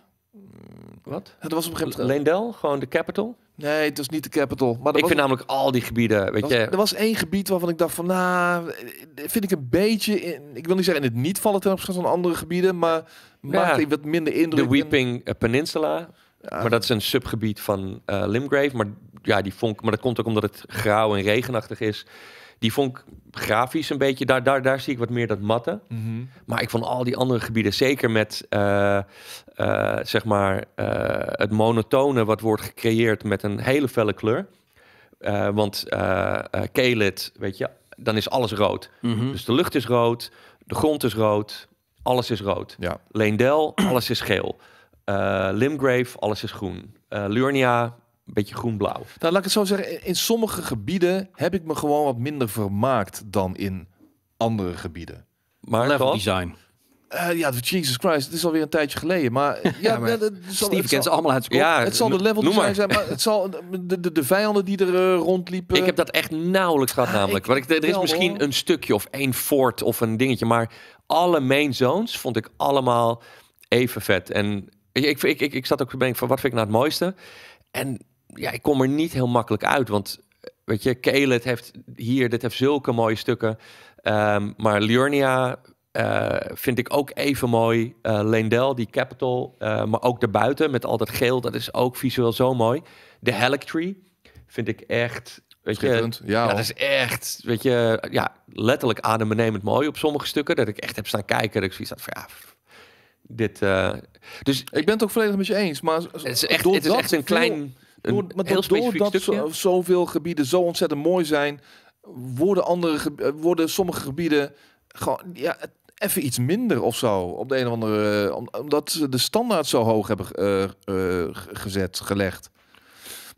Wat? Het was op een gegeven moment. Leendel, gewoon de capital. Nee, het was niet de capital. Maar ik vind namelijk al die gebieden, weet was, je... Er was één gebied waarvan ik dacht van, nou, vind ik een beetje... In, ik wil niet zeggen in het niet vallen ten opzichte van andere gebieden, maar ja, ik wat minder indruk. De Weeping eh, Peninsula, maar dat is een subgebied van eh, Limgrave. Maar ja, die vonk, maar dat komt ook omdat het grauw en regenachtig is. Die vond ik grafisch een beetje, daar, daar, daar zie ik wat meer dat matte. Mhm. Maar ik vond al die andere gebieden, zeker met eh, eh, zeg maar eh, het monotone wat wordt gecreëerd met een hele felle kleur. want uh, weet je, dan is alles rood. Mhm. Dus de lucht is rood, de grond is rood, alles is rood. Ja. Leendel, alles is geel. Limgrave, alles is groen. Uh, Lurnia, beetje groenblauw. Nou, laat ik het zo zeggen. In sommige gebieden heb ik me gewoon wat minder vermaakt dan in andere gebieden. Maar level design. Uh, ja, Jesus Christ, het is alweer een tijdje geleden. Maar ja, het zal, Steve het kent allemaal uit school. het zal de level design zijn, maar het zal de, de, de vijanden die er eh, rondliepen. Ik heb dat echt nauwelijks gehad ah, namelijk. ik, Want ik, er is misschien een stukje of één fort of een dingetje, maar alle main zones vond ik allemaal even vet. En ik, ik, ik, ik zat ook te denken van wat vind ik nou het mooiste? En ja, ik kom er niet heel makkelijk uit. Want weet je, Kelet heeft hier, dit heeft zulke mooie stukken. Ehm, maar Liurnia eh, vind ik ook even mooi. Uh, Leendel, die Capital, eh, maar ook daarbuiten met al dat geel, dat is ook visueel zo mooi. De Helic vind ik echt. Weet je, ja, dat is echt, weet je, ja, letterlijk adembenemend mooi op sommige stukken. Dat ik echt heb staan kijken, dat ik zoiets had van, ja, dit... dus, ik ben het ook volledig met je eens, maar... Het is echt, het is echt een klein door, maar doordat Zo, zoveel gebieden zo ontzettend mooi zijn, worden, andere, eh, worden sommige gebieden gewoon ja, even iets minder of zo. Op de een of andere, omdat ze de standaard zo hoog hebben eh, eh, gezet, gelegd.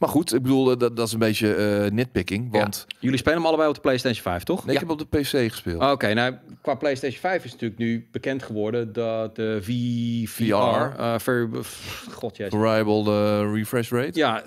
Maar goed, ik bedoel, eh, dat, dat is een beetje uh, nitpicking. Want... Jullie spelen hem allebei op de PlayStation 5, toch? Nee, ik heb op de PC gespeeld. Oh, oké, nou, qua PlayStation 5 is natuurlijk nu bekend geworden dat de v VR... Uh, eh, ver, God, refresh rate. Ja,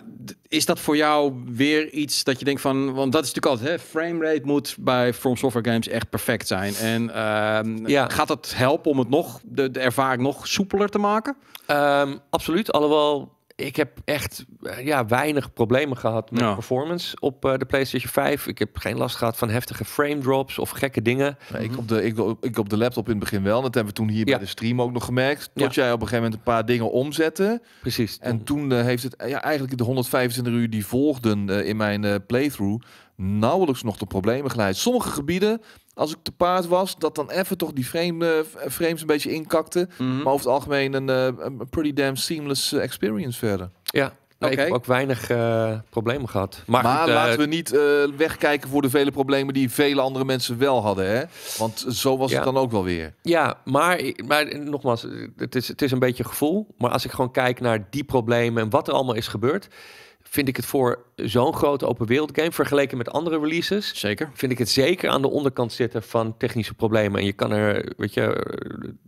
is dat voor jou weer iets dat je denkt van... Want dat is natuurlijk altijd, hè? Frame rate moet bij From Software Games echt perfect zijn. En ehm, ja. gaat dat helpen om het nog, de, ervaring nog soepeler te maken? Ehm, absoluut, alhoewel ik heb echt eh, ja, weinig problemen gehad met performance op eh, de PlayStation 5. Ik heb geen last gehad van heftige frame drops of gekke dingen. ik, op de, ik, ik, op de laptop in het begin wel. Dat hebben we toen hier bij de stream ook nog gemerkt. Tot jij op een gegeven moment een paar dingen omzette. Precies. En toen eh, heeft het ja, eigenlijk de 125 uur die volgden in mijn playthrough nauwelijks nog de problemen geleid. Sommige gebieden als ik te paard was, dat dan even toch die frame, eh, frames een beetje inkakte. Mhm. Maar over het algemeen een, eh, pretty damn seamless eh, experience verder. Ja, Okay. Ik heb ook weinig problemen gehad. Maar, laten we niet uh, wegkijken voor de vele problemen die vele andere mensen wel hadden. Hè? Want zo was het dan ook wel weer. Ja, maar, maar nogmaals, het is, het is een beetje gevoel. Maar als ik gewoon kijk naar die problemen en wat er allemaal is gebeurd vind ik het voor zo'n grote open wereld game vergeleken met andere releases. Zeker. Vind ik het zeker aan de onderkant zitten van technische problemen. En je kan er, weet je,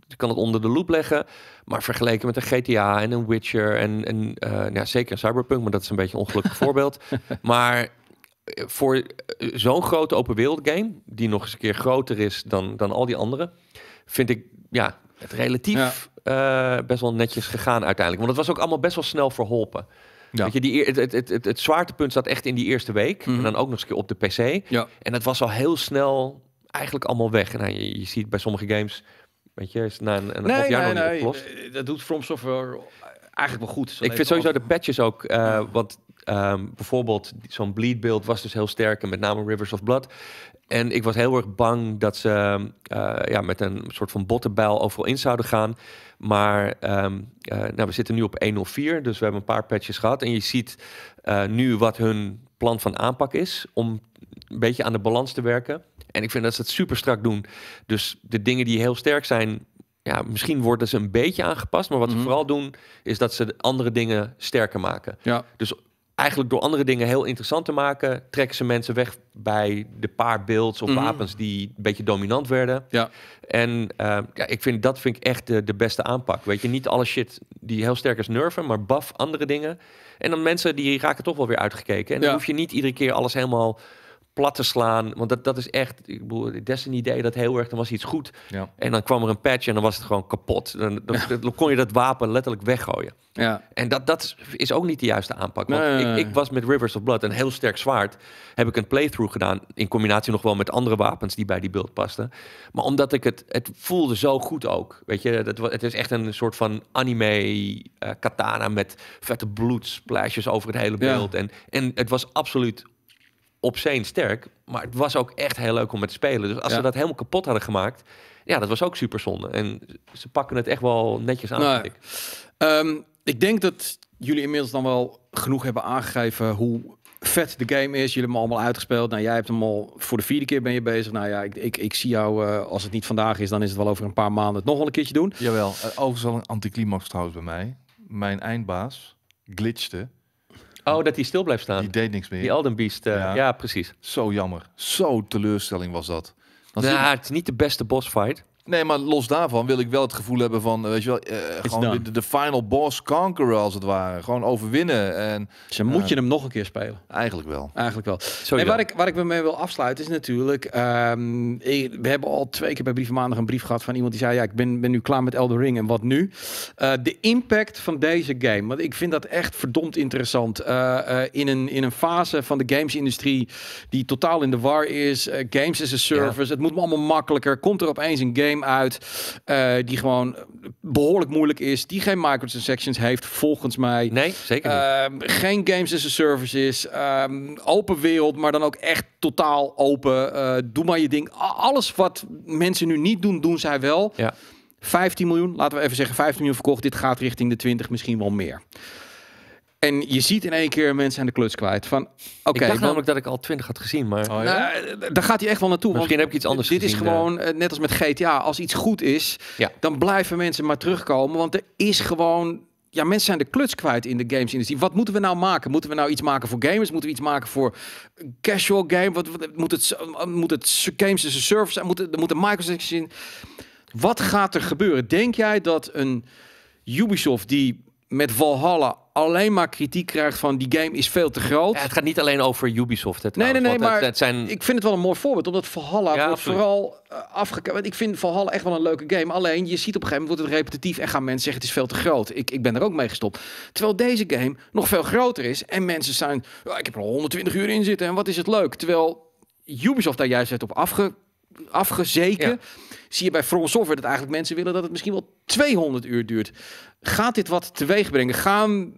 je kan het onder de loep leggen. Maar vergeleken met een GTA en een Witcher en, en eh, ja, zeker een Cyberpunk, maar dat is een beetje een ongelukkig voorbeeld. Maar eh, voor eh, zo'n grote open wereld game, die nog eens een keer groter is dan, dan al die andere, vind ik ja, het relatief best wel netjes gegaan uiteindelijk. Want het was ook allemaal best wel snel verholpen. Weet je, die, het, het, het, het, zwaartepunt zat echt in die eerste week. Mhm. En dan ook nog eens op de PC. Ja. En dat was al heel snel eigenlijk allemaal weg. Nou, je, je ziet bij sommige games, weet je, is na een, een half jaar nog niet nee, eh, Dat doet From Software eigenlijk wel goed. Ik vind sowieso de patches ook, uh, want ehm, bijvoorbeeld zo'n bleed build was dus heel sterk en met name Rivers of Blood. En ik was heel erg bang dat ze ehm, eh, ja, met een soort van bottenbijl overal in zouden gaan. Maar ehm, eh, nou, we zitten nu op 104, dus we hebben een paar patches gehad. En je ziet eh, nu wat hun plan van aanpak is om een beetje aan de balans te werken. En ik vind dat ze het super strak doen. Dus de dingen die heel sterk zijn, ja, misschien worden ze een beetje aangepast. Maar wat ze mhm. vooral doen, is dat ze andere dingen sterker maken. Ja. Dus eigenlijk door andere dingen heel interessant te maken, trekken ze mensen weg bij de paar beelds of mhm. wapens die een beetje dominant werden. Ja. En ehm, ja, ik vind dat vind ik echt de, de, beste aanpak. Weet je, niet alle shit die heel sterk is nerven, maar buff andere dingen. En dan mensen die raken toch wel weer uitgekeken. En dan hoef je niet iedere keer alles helemaal plat te slaan. Want dat, dat is echt, ik bedoel, Destiny deed dat heel erg. Dan was iets goed. Ja. En dan kwam er een patch en dan was het gewoon kapot. Dan, dan, kon je dat wapen letterlijk weggooien. Ja. En dat, dat is ook niet de juiste aanpak. Want ik, ik, was met Rivers of Blood, een heel sterk zwaard, heb ik een playthrough gedaan. In combinatie nog wel met andere wapens die bij die beeld pasten. Maar omdat ik het, het voelde zo goed ook. Weet je, dat, het is echt een soort van anime eh, katana met vette bloedsplashes over het hele beeld. En, en het was absoluut op zijn sterk. Maar het was ook echt heel leuk om met te spelen. Dus als ze dat helemaal kapot hadden gemaakt, ja, dat was ook super zonde. En ze pakken het echt wel netjes aan. Nou ik. Ehm, ik denk dat jullie inmiddels dan wel genoeg hebben aangegeven hoe vet de game is. Jullie hebben hem allemaal uitgespeeld. Nou, jij hebt hem al voor de vierde keer ben je bezig. Nou ja, ik, ik, ik zie jou, eh, als het niet vandaag is, dan is het wel over een paar maanden nog wel een keertje doen. Jawel, Over eh, overigens een anticlimax trouwens bij mij. Mijn eindbaas glitchte Oh, dat hij stil blijft staan. Die deed niks meer. Die Aldenbeest, uh, ja. precies. Zo jammer. Zo teleurstelling was dat. Dan nou, ja, het is niet de beste bossfight. Nee, maar los daarvan wil ik wel het gevoel hebben van, eh, weet je wel, eh, gewoon de, final boss conqueror als het ware. Gewoon overwinnen. En, dus moet je eh, hem nog een keer spelen? Eigenlijk wel. Eigenlijk wel. en waar ik, waar ik me mee wil afsluiten is natuurlijk, ehm, we hebben al twee keer bij brievenmaandag Maandag een brief gehad van iemand die zei, ja, ik ben, ben nu klaar met Elden Ring en wat nu? de impact van deze game, want ik vind dat echt verdomd interessant. in, een, in een fase van de gamesindustrie die totaal in de war is, games as a service, het moet allemaal makkelijker, komt er opeens een game uit. Eh, die gewoon behoorlijk moeilijk is. Die geen microtransactions heeft, volgens mij. Nee, zeker niet. Ehm, geen games as a service is. Ehm, open wereld, maar dan ook echt totaal open. Eh, doe maar je ding. Alles wat mensen nu niet doen, doen zij wel. Ja. 15 miljoen, laten we even zeggen 15 miljoen verkocht. Dit gaat richting de 20, misschien wel meer. En je ziet in één keer mensen aan de kluts kwijt. Van, oké, ik dacht namelijk dat ik al twintig had gezien, maar... Oh, nou, daar gaat hij echt wel naartoe. misschien heb ik iets anders Dit is gewoon, eh. Eh, net als met GTA, als iets goed is... Ja. dan blijven mensen maar terugkomen. Want er is gewoon... Ja, mensen zijn de kluts kwijt in de games gamesindustrie. Wat moeten we nou maken? Moeten we nou iets maken voor gamers? Moeten we iets maken voor casual game? Wat, moet, het, moet het games as a service zijn? Moeten moet microsoft zien? Wat gaat er gebeuren? Denk jij dat een Ubisoft die met Valhalla alleen maar kritiek krijgt van die game is veel te groot. Ja, het gaat niet alleen over Ubisoft. Het, nee, nee, nee, maar het, zijn... ik vind het wel een mooi voorbeeld. Omdat Valhalla ja, wordt vooral uh, eh, afgekeken. ik vind Valhalla echt wel een leuke game. Alleen je ziet op een gegeven moment wordt het repetitief en gaan mensen zeggen het is veel te groot. Ik, ik ben er ook mee gestopt. Terwijl deze game nog veel groter is. En mensen zijn, ik heb er 120 uur in zitten en wat is het leuk. Terwijl Ubisoft daar juist op afge, afgezeken. Zie je bij From Software dat eigenlijk mensen willen dat het misschien wel 200 uur duurt. Gaat dit wat teweeg brengen? Gaan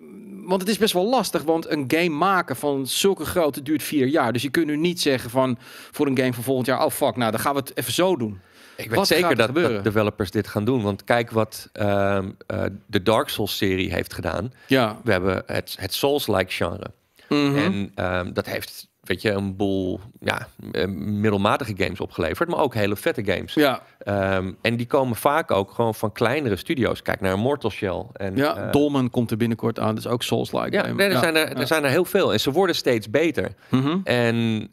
want het is best wel lastig, want een game maken van zulke grote duurt vier jaar. Dus je kunt nu niet zeggen van voor een game van volgend jaar, oh fuck, nou dan gaan we het even zo doen. Ik weet zeker dat, dat, developers dit gaan doen. Want kijk wat ehm, eh, de Dark Souls-serie heeft gedaan. Ja. We hebben het, het Souls-like genre. Mhm. En ehm, dat heeft weet je, een boel ja, eh, middelmatige games opgeleverd, maar ook hele vette games. Ja. Ehm, en die komen vaak ook gewoon van kleinere studio's. Kijk naar Mortal Shell. En, ja, eh, Dolmen komt er binnenkort aan, dus ook Souls-like. Ja, er, Zijn er, er zijn er heel veel en ze worden steeds beter. Mm -hmm. En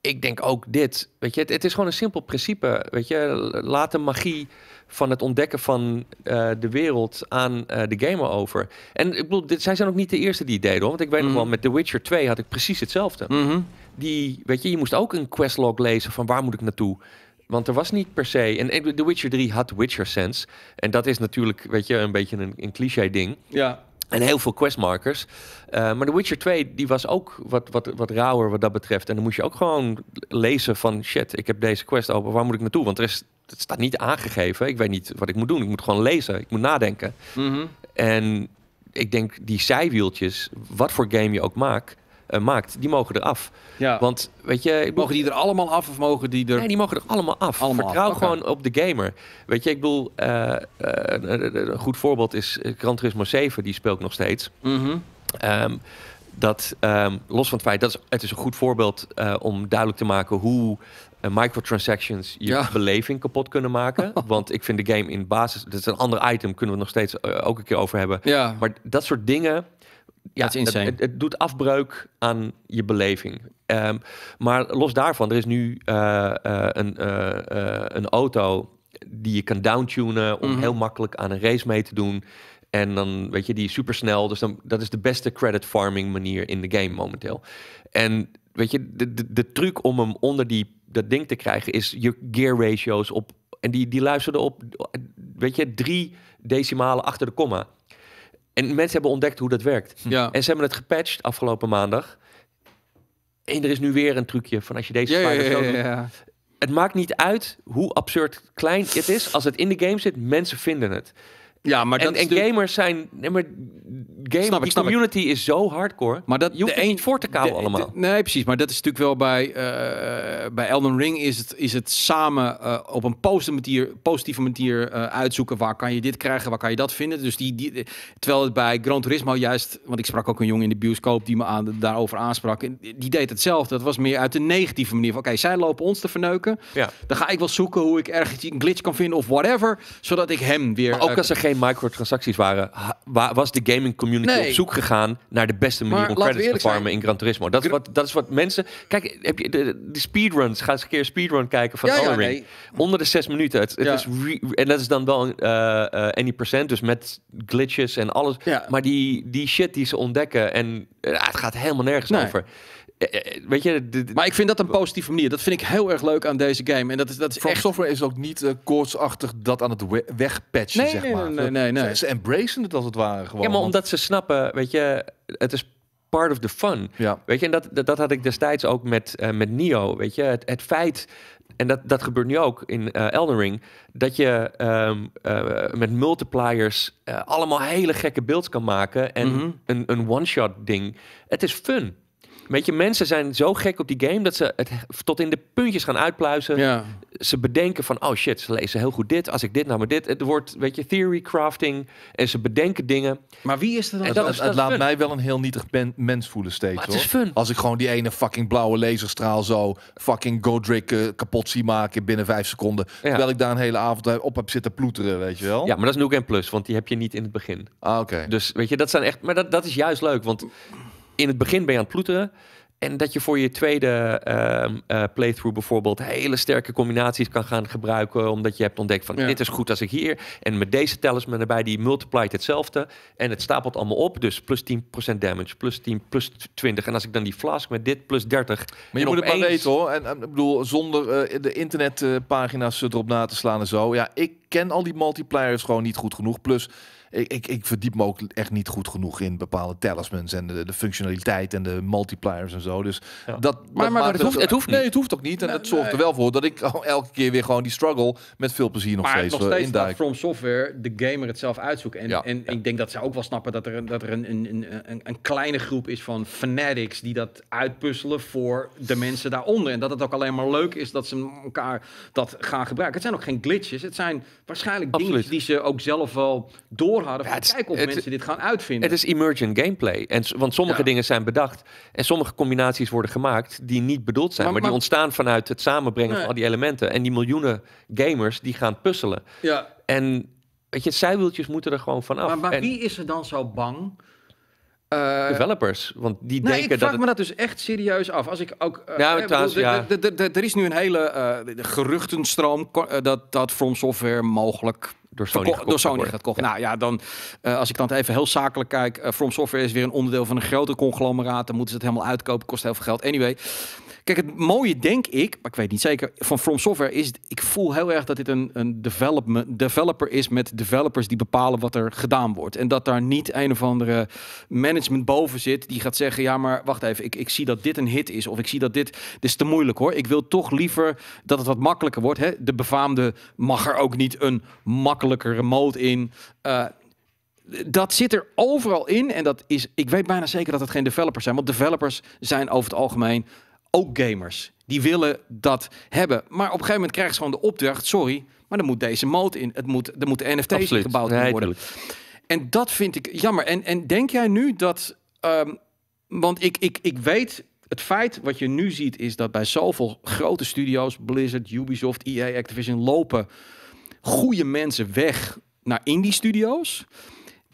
ik denk ook dit, weet je, het, het, is gewoon een simpel principe, weet je, laat de magie van het ontdekken van eh, de wereld aan eh, de gamer over. En ik bedoel, zij zijn ook niet de eerste die deden. Hoor. Want ik weet nog mhm. wel, met The Witcher 2 had ik precies hetzelfde. Mhm. Die, weet je, je moest ook een questlog lezen van waar moet ik naartoe. Want er was niet per se. En The Witcher 3 had Witcher Sense. En dat is natuurlijk, weet je, een beetje een, een cliché ding. Ja. En heel veel questmarkers. Uh, maar The Witcher 2 die was ook wat, wat, wat rauwer wat dat betreft. En dan moest je ook gewoon lezen van... shit, ik heb deze quest open, waar moet ik naartoe? Want er is het staat niet aangegeven. Ik weet niet wat ik moet doen. Ik moet gewoon lezen. Ik moet nadenken. Mhm. En ik denk die zijwieltjes, wat voor game je ook maakt, eh, maakt, die mogen eraf. Ja. Want weet je, mogen die er allemaal af of mogen die er? Nee, die mogen er allemaal af. Allemaal Vertrouw gewoon op de gamer. Weet je, ik bedoel, eh, eh, een goed voorbeeld is Gran Turismo 7, die speelt nog steeds. Mhm. Ehm, dat ehm, los van het feit dat het is een goed voorbeeld om duidelijk te maken hoe uh, microtransactions je beleving kapot kunnen maken. Want ik vind de game in basis, dat is een ander item, kunnen we nog steeds eh, ook een keer over hebben. Ja. Maar dat soort dingen, ja, het, het, het, doet afbreuk aan je beleving. Ehm, maar los daarvan, er is nu eh, een, een auto die je kan downtunen om mhm. heel makkelijk aan een race mee te doen. En dan weet je, die is supersnel. Dus dan, dat is de beste credit farming manier in de game momenteel. En weet je, de, de, de truc om hem onder die dat ding te krijgen, is je gear ratios op. En die, die luisterden op, weet je, drie decimalen achter de komma. En mensen hebben ontdekt hoe dat werkt. Hm. Ja. En ze hebben het gepatcht afgelopen maandag. En er is nu weer een trucje van als je deze ja, ja, ja, Het maakt niet uit hoe absurd klein het is. Als het in de game zit, mensen vinden het. Ja, maar en, dat en gamers zijn. Nee, maar game, die community is zo hardcore. Maar dat je hoeft voor te kauwen allemaal. nee, precies. Maar dat is natuurlijk wel bij, eh, bij Elden Ring is het, is het samen eh, op een positieve manier, positieve eh, uitzoeken. Waar kan je dit krijgen? Waar kan je dat vinden? Dus die, die, terwijl het bij Gran Turismo juist, want ik sprak ook een jongen in de bioscoop die me aan, daarover aansprak. En die deed hetzelfde. Dat was meer uit de negatieve manier. oké, zij lopen ons te verneuken. Ja. Dan ga ik wel zoeken hoe ik ergens een glitch kan vinden of whatever. Zodat ik hem weer. Maar ook als er geen microtransacties waren, Waar was de gaming community op zoek gegaan naar de beste manier om credits te farmen in Gran Turismo. Dat is, wat, dat is wat mensen. Kijk, heb je de, de speedruns, ga eens een keer speedrun kijken van ja, ja Onder de zes minuten. Het, is en dat is dan wel uh, any percent, dus met glitches en alles. Ja. Maar die, die shit die ze ontdekken en eh, het gaat helemaal nergens over. Eh, weet je, maar ik vind dat een positieve manier. Dat vind ik heel erg leuk aan deze game. En dat is, dat is From echt... Software is ook niet uh, koortsachtig dat aan het wegpatchen, nee, zeg nee, maar. Nee, nee, nee. Ze, ze embracen het als het ware gewoon. Ja, maar omdat ze snappen, weet je, het is part of the fun. Ja. Weet je, en dat, dat, had ik destijds ook met, eh, met Nio. Weet je, het, het feit en dat, dat gebeurt nu ook in uh, Elden Ring, dat je ehm, met multipliers allemaal hele gekke beelds kan maken en mhm. een, een one-shot ding. Het is fun. Weet je, mensen zijn zo gek op die game dat ze het tot in de puntjes gaan uitpluizen. Ja. Ze bedenken van, oh shit, ze lezen heel goed dit. Als ik dit nou maar dit. Het wordt, weet je, theory crafting. En ze bedenken dingen. Maar wie is er dan? dat, het, laat mij wel een heel nietig mens voelen steeds, maar het hoor. Is fun. Als ik gewoon die ene fucking blauwe laserstraal zo fucking Godric uh, kapot zie maken binnen vijf seconden. Terwijl ik daar een hele avond op heb zitten ploeteren, weet je wel. Ja, maar dat is ook Game Plus, want die heb je niet in het begin. Ah, oké. Dus, weet je, dat zijn echt... Maar dat, dat is juist leuk, want in het begin ben je aan het ploeteren. En dat je voor je tweede ehm, eh, playthrough bijvoorbeeld hele sterke combinaties kan gaan gebruiken. Omdat je hebt ontdekt van dit is goed als ik hier. En met deze talisman erbij, die multiply hetzelfde. En het stapelt allemaal op. Dus plus 10% damage, plus 10, plus 20. En als ik dan die flask met dit, plus 30. Maar je moet het maar weten hoor. En, ik bedoel, zonder uh, de internetpagina's eh, erop na te slaan en zo. Ja, ik ken al die multipliers gewoon niet goed genoeg. Plus ik, ik, ik, verdiep me ook echt niet goed genoeg in bepaalde talismans en de, de functionaliteit en de multipliers en zo. Dus dat, maar, maar, maar het, hoeft, het, hoeft niet. Nee, het hoeft ook niet. En dat zorgt er wel voor dat ik elke keer weer gewoon die struggle met veel plezier nog maar steeds, nog eh, steeds dat From Software de gamer het zelf uitzoeken En, ja. en ik denk dat ze ook wel snappen dat er, dat er een, een, een, een, kleine groep is van fanatics die dat uitpuzzelen voor de mensen daaronder. En dat het ook alleen maar leuk is dat ze elkaar dat gaan gebruiken. Het zijn ook geen glitches. Het zijn waarschijnlijk dingen die ze ook zelf wel door gehoor hadden. kijken kijk of het, mensen dit gaan uitvinden. Het is emergent gameplay. En, want sommige dingen zijn bedacht. En sommige combinaties worden gemaakt die niet bedoeld zijn. Maar, die ontstaan vanuit het samenbrengen van al die elementen. En die miljoenen gamers die gaan puzzelen. Ja. En weet je, zijwieltjes moeten er gewoon vanaf. Maar, maar wie is er dan zo bang? developers, want die denken dat... ik vraag me dat dus echt serieus af. Als ik ook... ja, eh, trouwens, ja. Er is nu een hele uh, geruchtenstroom dat, dat From Software mogelijk door Sony, door gaat kocht. Nou ja, dan eh, als ik dan even heel zakelijk kijk, eh, From Software is weer een onderdeel van een groter conglomeraat. Dan moeten ze het helemaal uitkopen, kost heel veel geld. Anyway. Kijk, het mooie denk ik, maar ik weet niet zeker, van From Software is... Ik voel heel erg dat dit een, een development, developer is met developers die bepalen wat er gedaan wordt. En dat daar niet een of andere management boven zit die gaat zeggen... Ja, maar wacht even, ik, ik zie dat dit een hit is. Of ik zie dat dit... Dit is te moeilijk hoor. Ik wil toch liever dat het wat makkelijker wordt. Hè? De befaamde mag er ook niet een makkelijkere mode in... Eh, dat zit er overal in. En dat is, ik weet bijna zeker dat het geen developers zijn. Want developers zijn over het algemeen ook gamers. Die willen dat hebben. Maar op een gegeven moment krijgen ze gewoon de opdracht, sorry, maar dan moet deze mode in. Het moet, er moeten NFT's gebouwd worden. En dat vind ik jammer. En, en denk jij nu dat... Ehm, want ik, ik, ik weet het feit wat je nu ziet is dat bij zoveel grote studio's, Blizzard, Ubisoft, EA, Activision, lopen goede mensen weg naar indie studio's.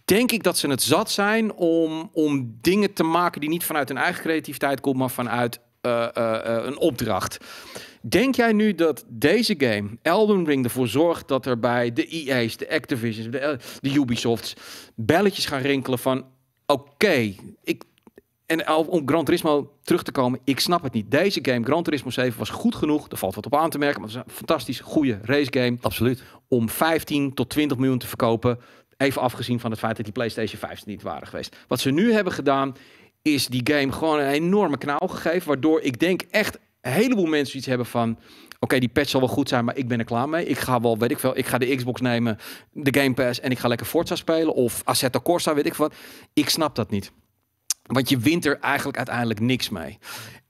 Denk ik dat ze het zat zijn om, om dingen te maken die niet vanuit hun eigen creativiteit komt, maar vanuit eh, eh, eh, een opdracht. Denk jij nu dat deze game, Elden Ring, ervoor zorgt dat er bij de EA's, de Activisions, de, Ubisofts belletjes gaan rinkelen van oké, ik en om Gran Turismo terug te komen, ik snap het niet. Deze game, Gran Turismo 7, was goed genoeg. Er valt wat op aan te merken, maar het is een fantastisch goede race game. Absoluut. Om 15 tot 20 miljoen te verkopen. Even afgezien van het feit dat die PlayStation 5 niet waren geweest. Wat ze nu hebben gedaan, is die game gewoon een enorme knauw gegeven. Waardoor ik denk echt een heleboel mensen iets hebben van... Oké, die patch zal wel goed zijn, maar ik ben er klaar mee. Ik ga wel, weet ik veel, ik ga de Xbox nemen, de Game Pass... en ik ga lekker Forza spelen of Assetto Corsa, weet ik wat. Ik snap dat niet. Want je wint er eigenlijk uiteindelijk niks mee.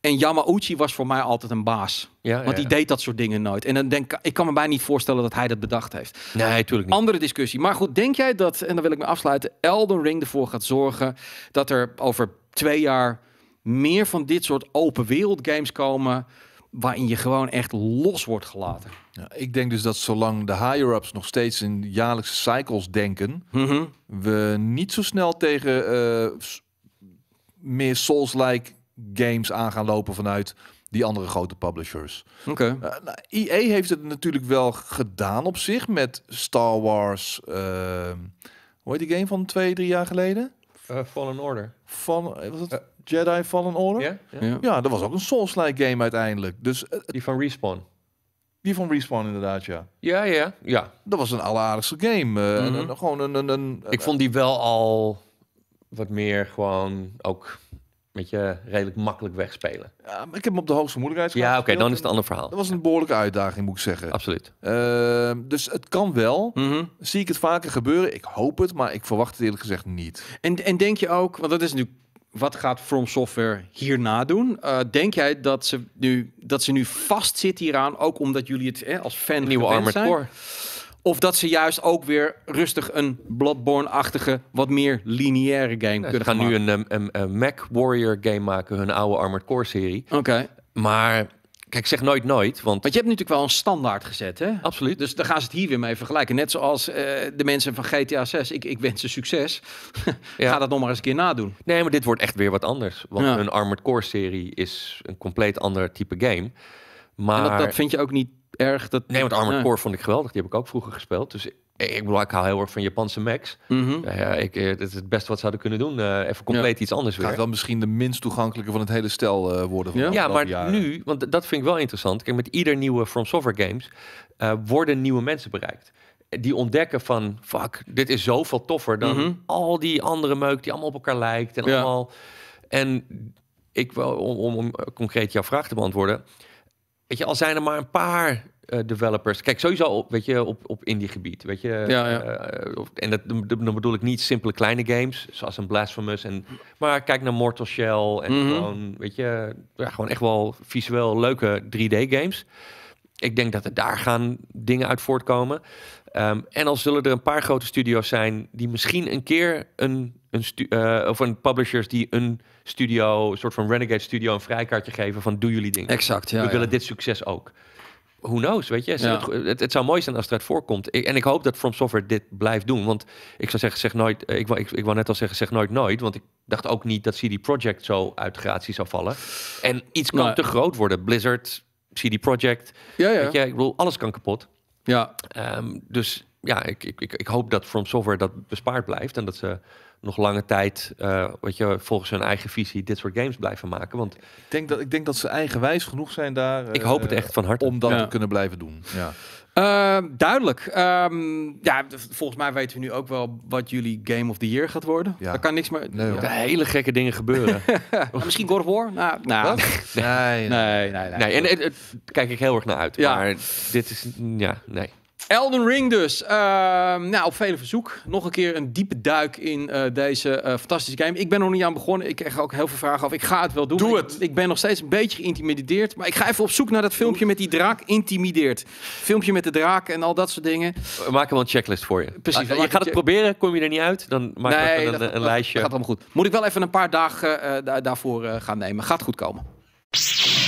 En Yamauchi was voor mij altijd een baas. Ja, want die deed dat soort dingen nooit. En dan denk ik, ik kan me bijna niet voorstellen dat hij dat bedacht heeft. Nee, natuurlijk niet. Andere discussie. Maar goed, denk jij dat, en dan wil ik me afsluiten, Elden Ring ervoor gaat zorgen dat er over twee jaar meer van dit soort open wereld games komen waarin je gewoon echt los wordt gelaten. Ja, ik denk dus dat zolang de higher-ups nog steeds in jaarlijkse cycles denken, mhm. we niet zo snel tegen eh, meer Souls-like games aan gaan lopen vanuit die andere grote publishers. Oké. Okay. Eh, nou, EA heeft het natuurlijk wel gedaan op zich met Star Wars. Uh, hoe heet die game van twee, drie jaar geleden? Uh, Fallen Order. Van, was het Jedi Fallen Order? Ja. Ja, dat was ook een Souls-like game uiteindelijk. Dus, die van Respawn. Die van Respawn inderdaad, ja. Ja, ja, ja. Dat was een alleraardigste game. Mhm. gewoon een, een, een... Ik vond die wel al wat meer gewoon ook met je redelijk makkelijk wegspelen. Ja, ik heb hem op de hoogste moeilijkheid. Ja, oké, dan is het een ander verhaal. Dat was een behoorlijke uitdaging, moet ik zeggen. Absoluut. Ehm, dus het kan wel. Mhm. Zie ik het vaker gebeuren? Ik hoop het, maar ik verwacht het eerlijk gezegd niet. En, en denk je ook, want dat is nu wat gaat From Software hierna doen? Eh, denk jij dat ze nu, dat ze nu vast zit hieraan, ook omdat jullie het eh, als fan nieuwe gewend zijn? Of dat ze juist ook weer rustig een Bloodborne-achtige, wat meer lineaire game kunnen gaan maken. nu een, een, een, Mac Warrior game maken, hun oude Armored Core serie. Oké. Maar Kijk, zeg nooit nooit, want... je hebt natuurlijk wel een standaard gezet, hè? Absoluut. Dus dan gaan ze het hier weer mee vergelijken. Net zoals eh, de mensen van GTA 6. Ik, ik wens ze succes. Ga dat nog maar eens een keer nadoen. Nee, maar dit wordt echt weer wat anders. Want een Armored Core-serie is een compleet ander type game. Maar... En dat vind je ook niet erg dat... Nee, want Armored Core vond ik geweldig. Die heb ik ook vroeger gespeeld. Dus ik bedoel, ik hou heel erg van Japanse Max. Mhm. ja, ik, het eh, is het beste wat ze hadden kunnen doen. Eh, even compleet iets anders weer. Gaat wel misschien de minst toegankelijke van het hele stel eh, worden. ja, maar nu, want dat vind ik wel interessant. Kijk, met ieder nieuwe From Software Games worden nieuwe mensen bereikt. Die ontdekken van, fuck, dit is zoveel toffer dan mhm. al die andere meuk die allemaal op elkaar lijkt. En allemaal... En ik wil, om, om concreet jouw vraag te beantwoorden Weet je, al zijn er maar een paar eh, developers. Kijk, sowieso op, weet je, op, op indie gebied. Weet je, eh, en dat, bedoel ik niet simpele kleine games, zoals een Blasphemous. En, maar kijk naar Mortal Shell en mhm. gewoon, weet je, ja, gewoon echt wel visueel leuke 3D games ik denk dat er daar gaan dingen uit voortkomen. Ehm, en al zullen er een paar grote studio's zijn die misschien een keer een, een eh, of een publishers die een studio, een soort van renegade studio, een vrijkaartje geven van doen jullie dingen. Exact. Ja, We willen dit succes ook. Who knows, weet je? Het, het, zou mooi zijn als het voorkomt. en ik hoop dat From Software dit blijft doen. Want ik zou zeggen, zeg nooit. Eh, ik, wou, ik, ik wou net al zeggen, zeg nooit nooit. Want ik dacht ook niet dat CD Projekt zo uit gratie zou vallen. En iets kan te groot worden. Blizzard, CD Project, Ja, ja. Weet je, ik bedoel, alles kan kapot. Ja. Ehm, dus ja, ik, ik, ik, hoop dat From Software dat bespaard blijft en dat ze nog lange tijd, eh, wat je, volgens hun eigen visie, dit soort games blijven maken. Want ik denk dat, ik denk dat ze eigenwijs genoeg zijn daar. ik hoop het eh, echt van harte. Om dat te kunnen blijven doen. Ja. Ehm, duidelijk. Ehm, ja, volgens mij weten we nu ook wel wat jullie Game of the Year gaat worden. Er Daar kan niks meer... Nee, Hele gekke dingen gebeuren. Nou, misschien God of War? Nou, nou. Nee, nee, nee, nee, nee. En, kijk ik heel erg naar uit. Ja. Maar dit is... Ja, nee. Elden Ring dus. Ehm, nou, op vele verzoek. Nog een keer een diepe duik in eh, deze eh, fantastische game. Ik ben nog niet aan begonnen. Ik krijg ook heel veel vragen af. Ik ga het wel doen. Doe het. Ik, ben nog steeds een beetje geïntimideerd. Maar ik ga even op zoek naar dat filmpje met die draak. Intimideert. Filmpje met de draak en al dat soort dingen. We maken wel een checklist voor je. Precies. Ah, je gaat het proberen. Kom je er niet uit, dan maak ik even een, eh, lijstje. dat, gaat allemaal goed. Moet ik wel even een paar dagen daarvoor gaan nemen. Gaat goed komen.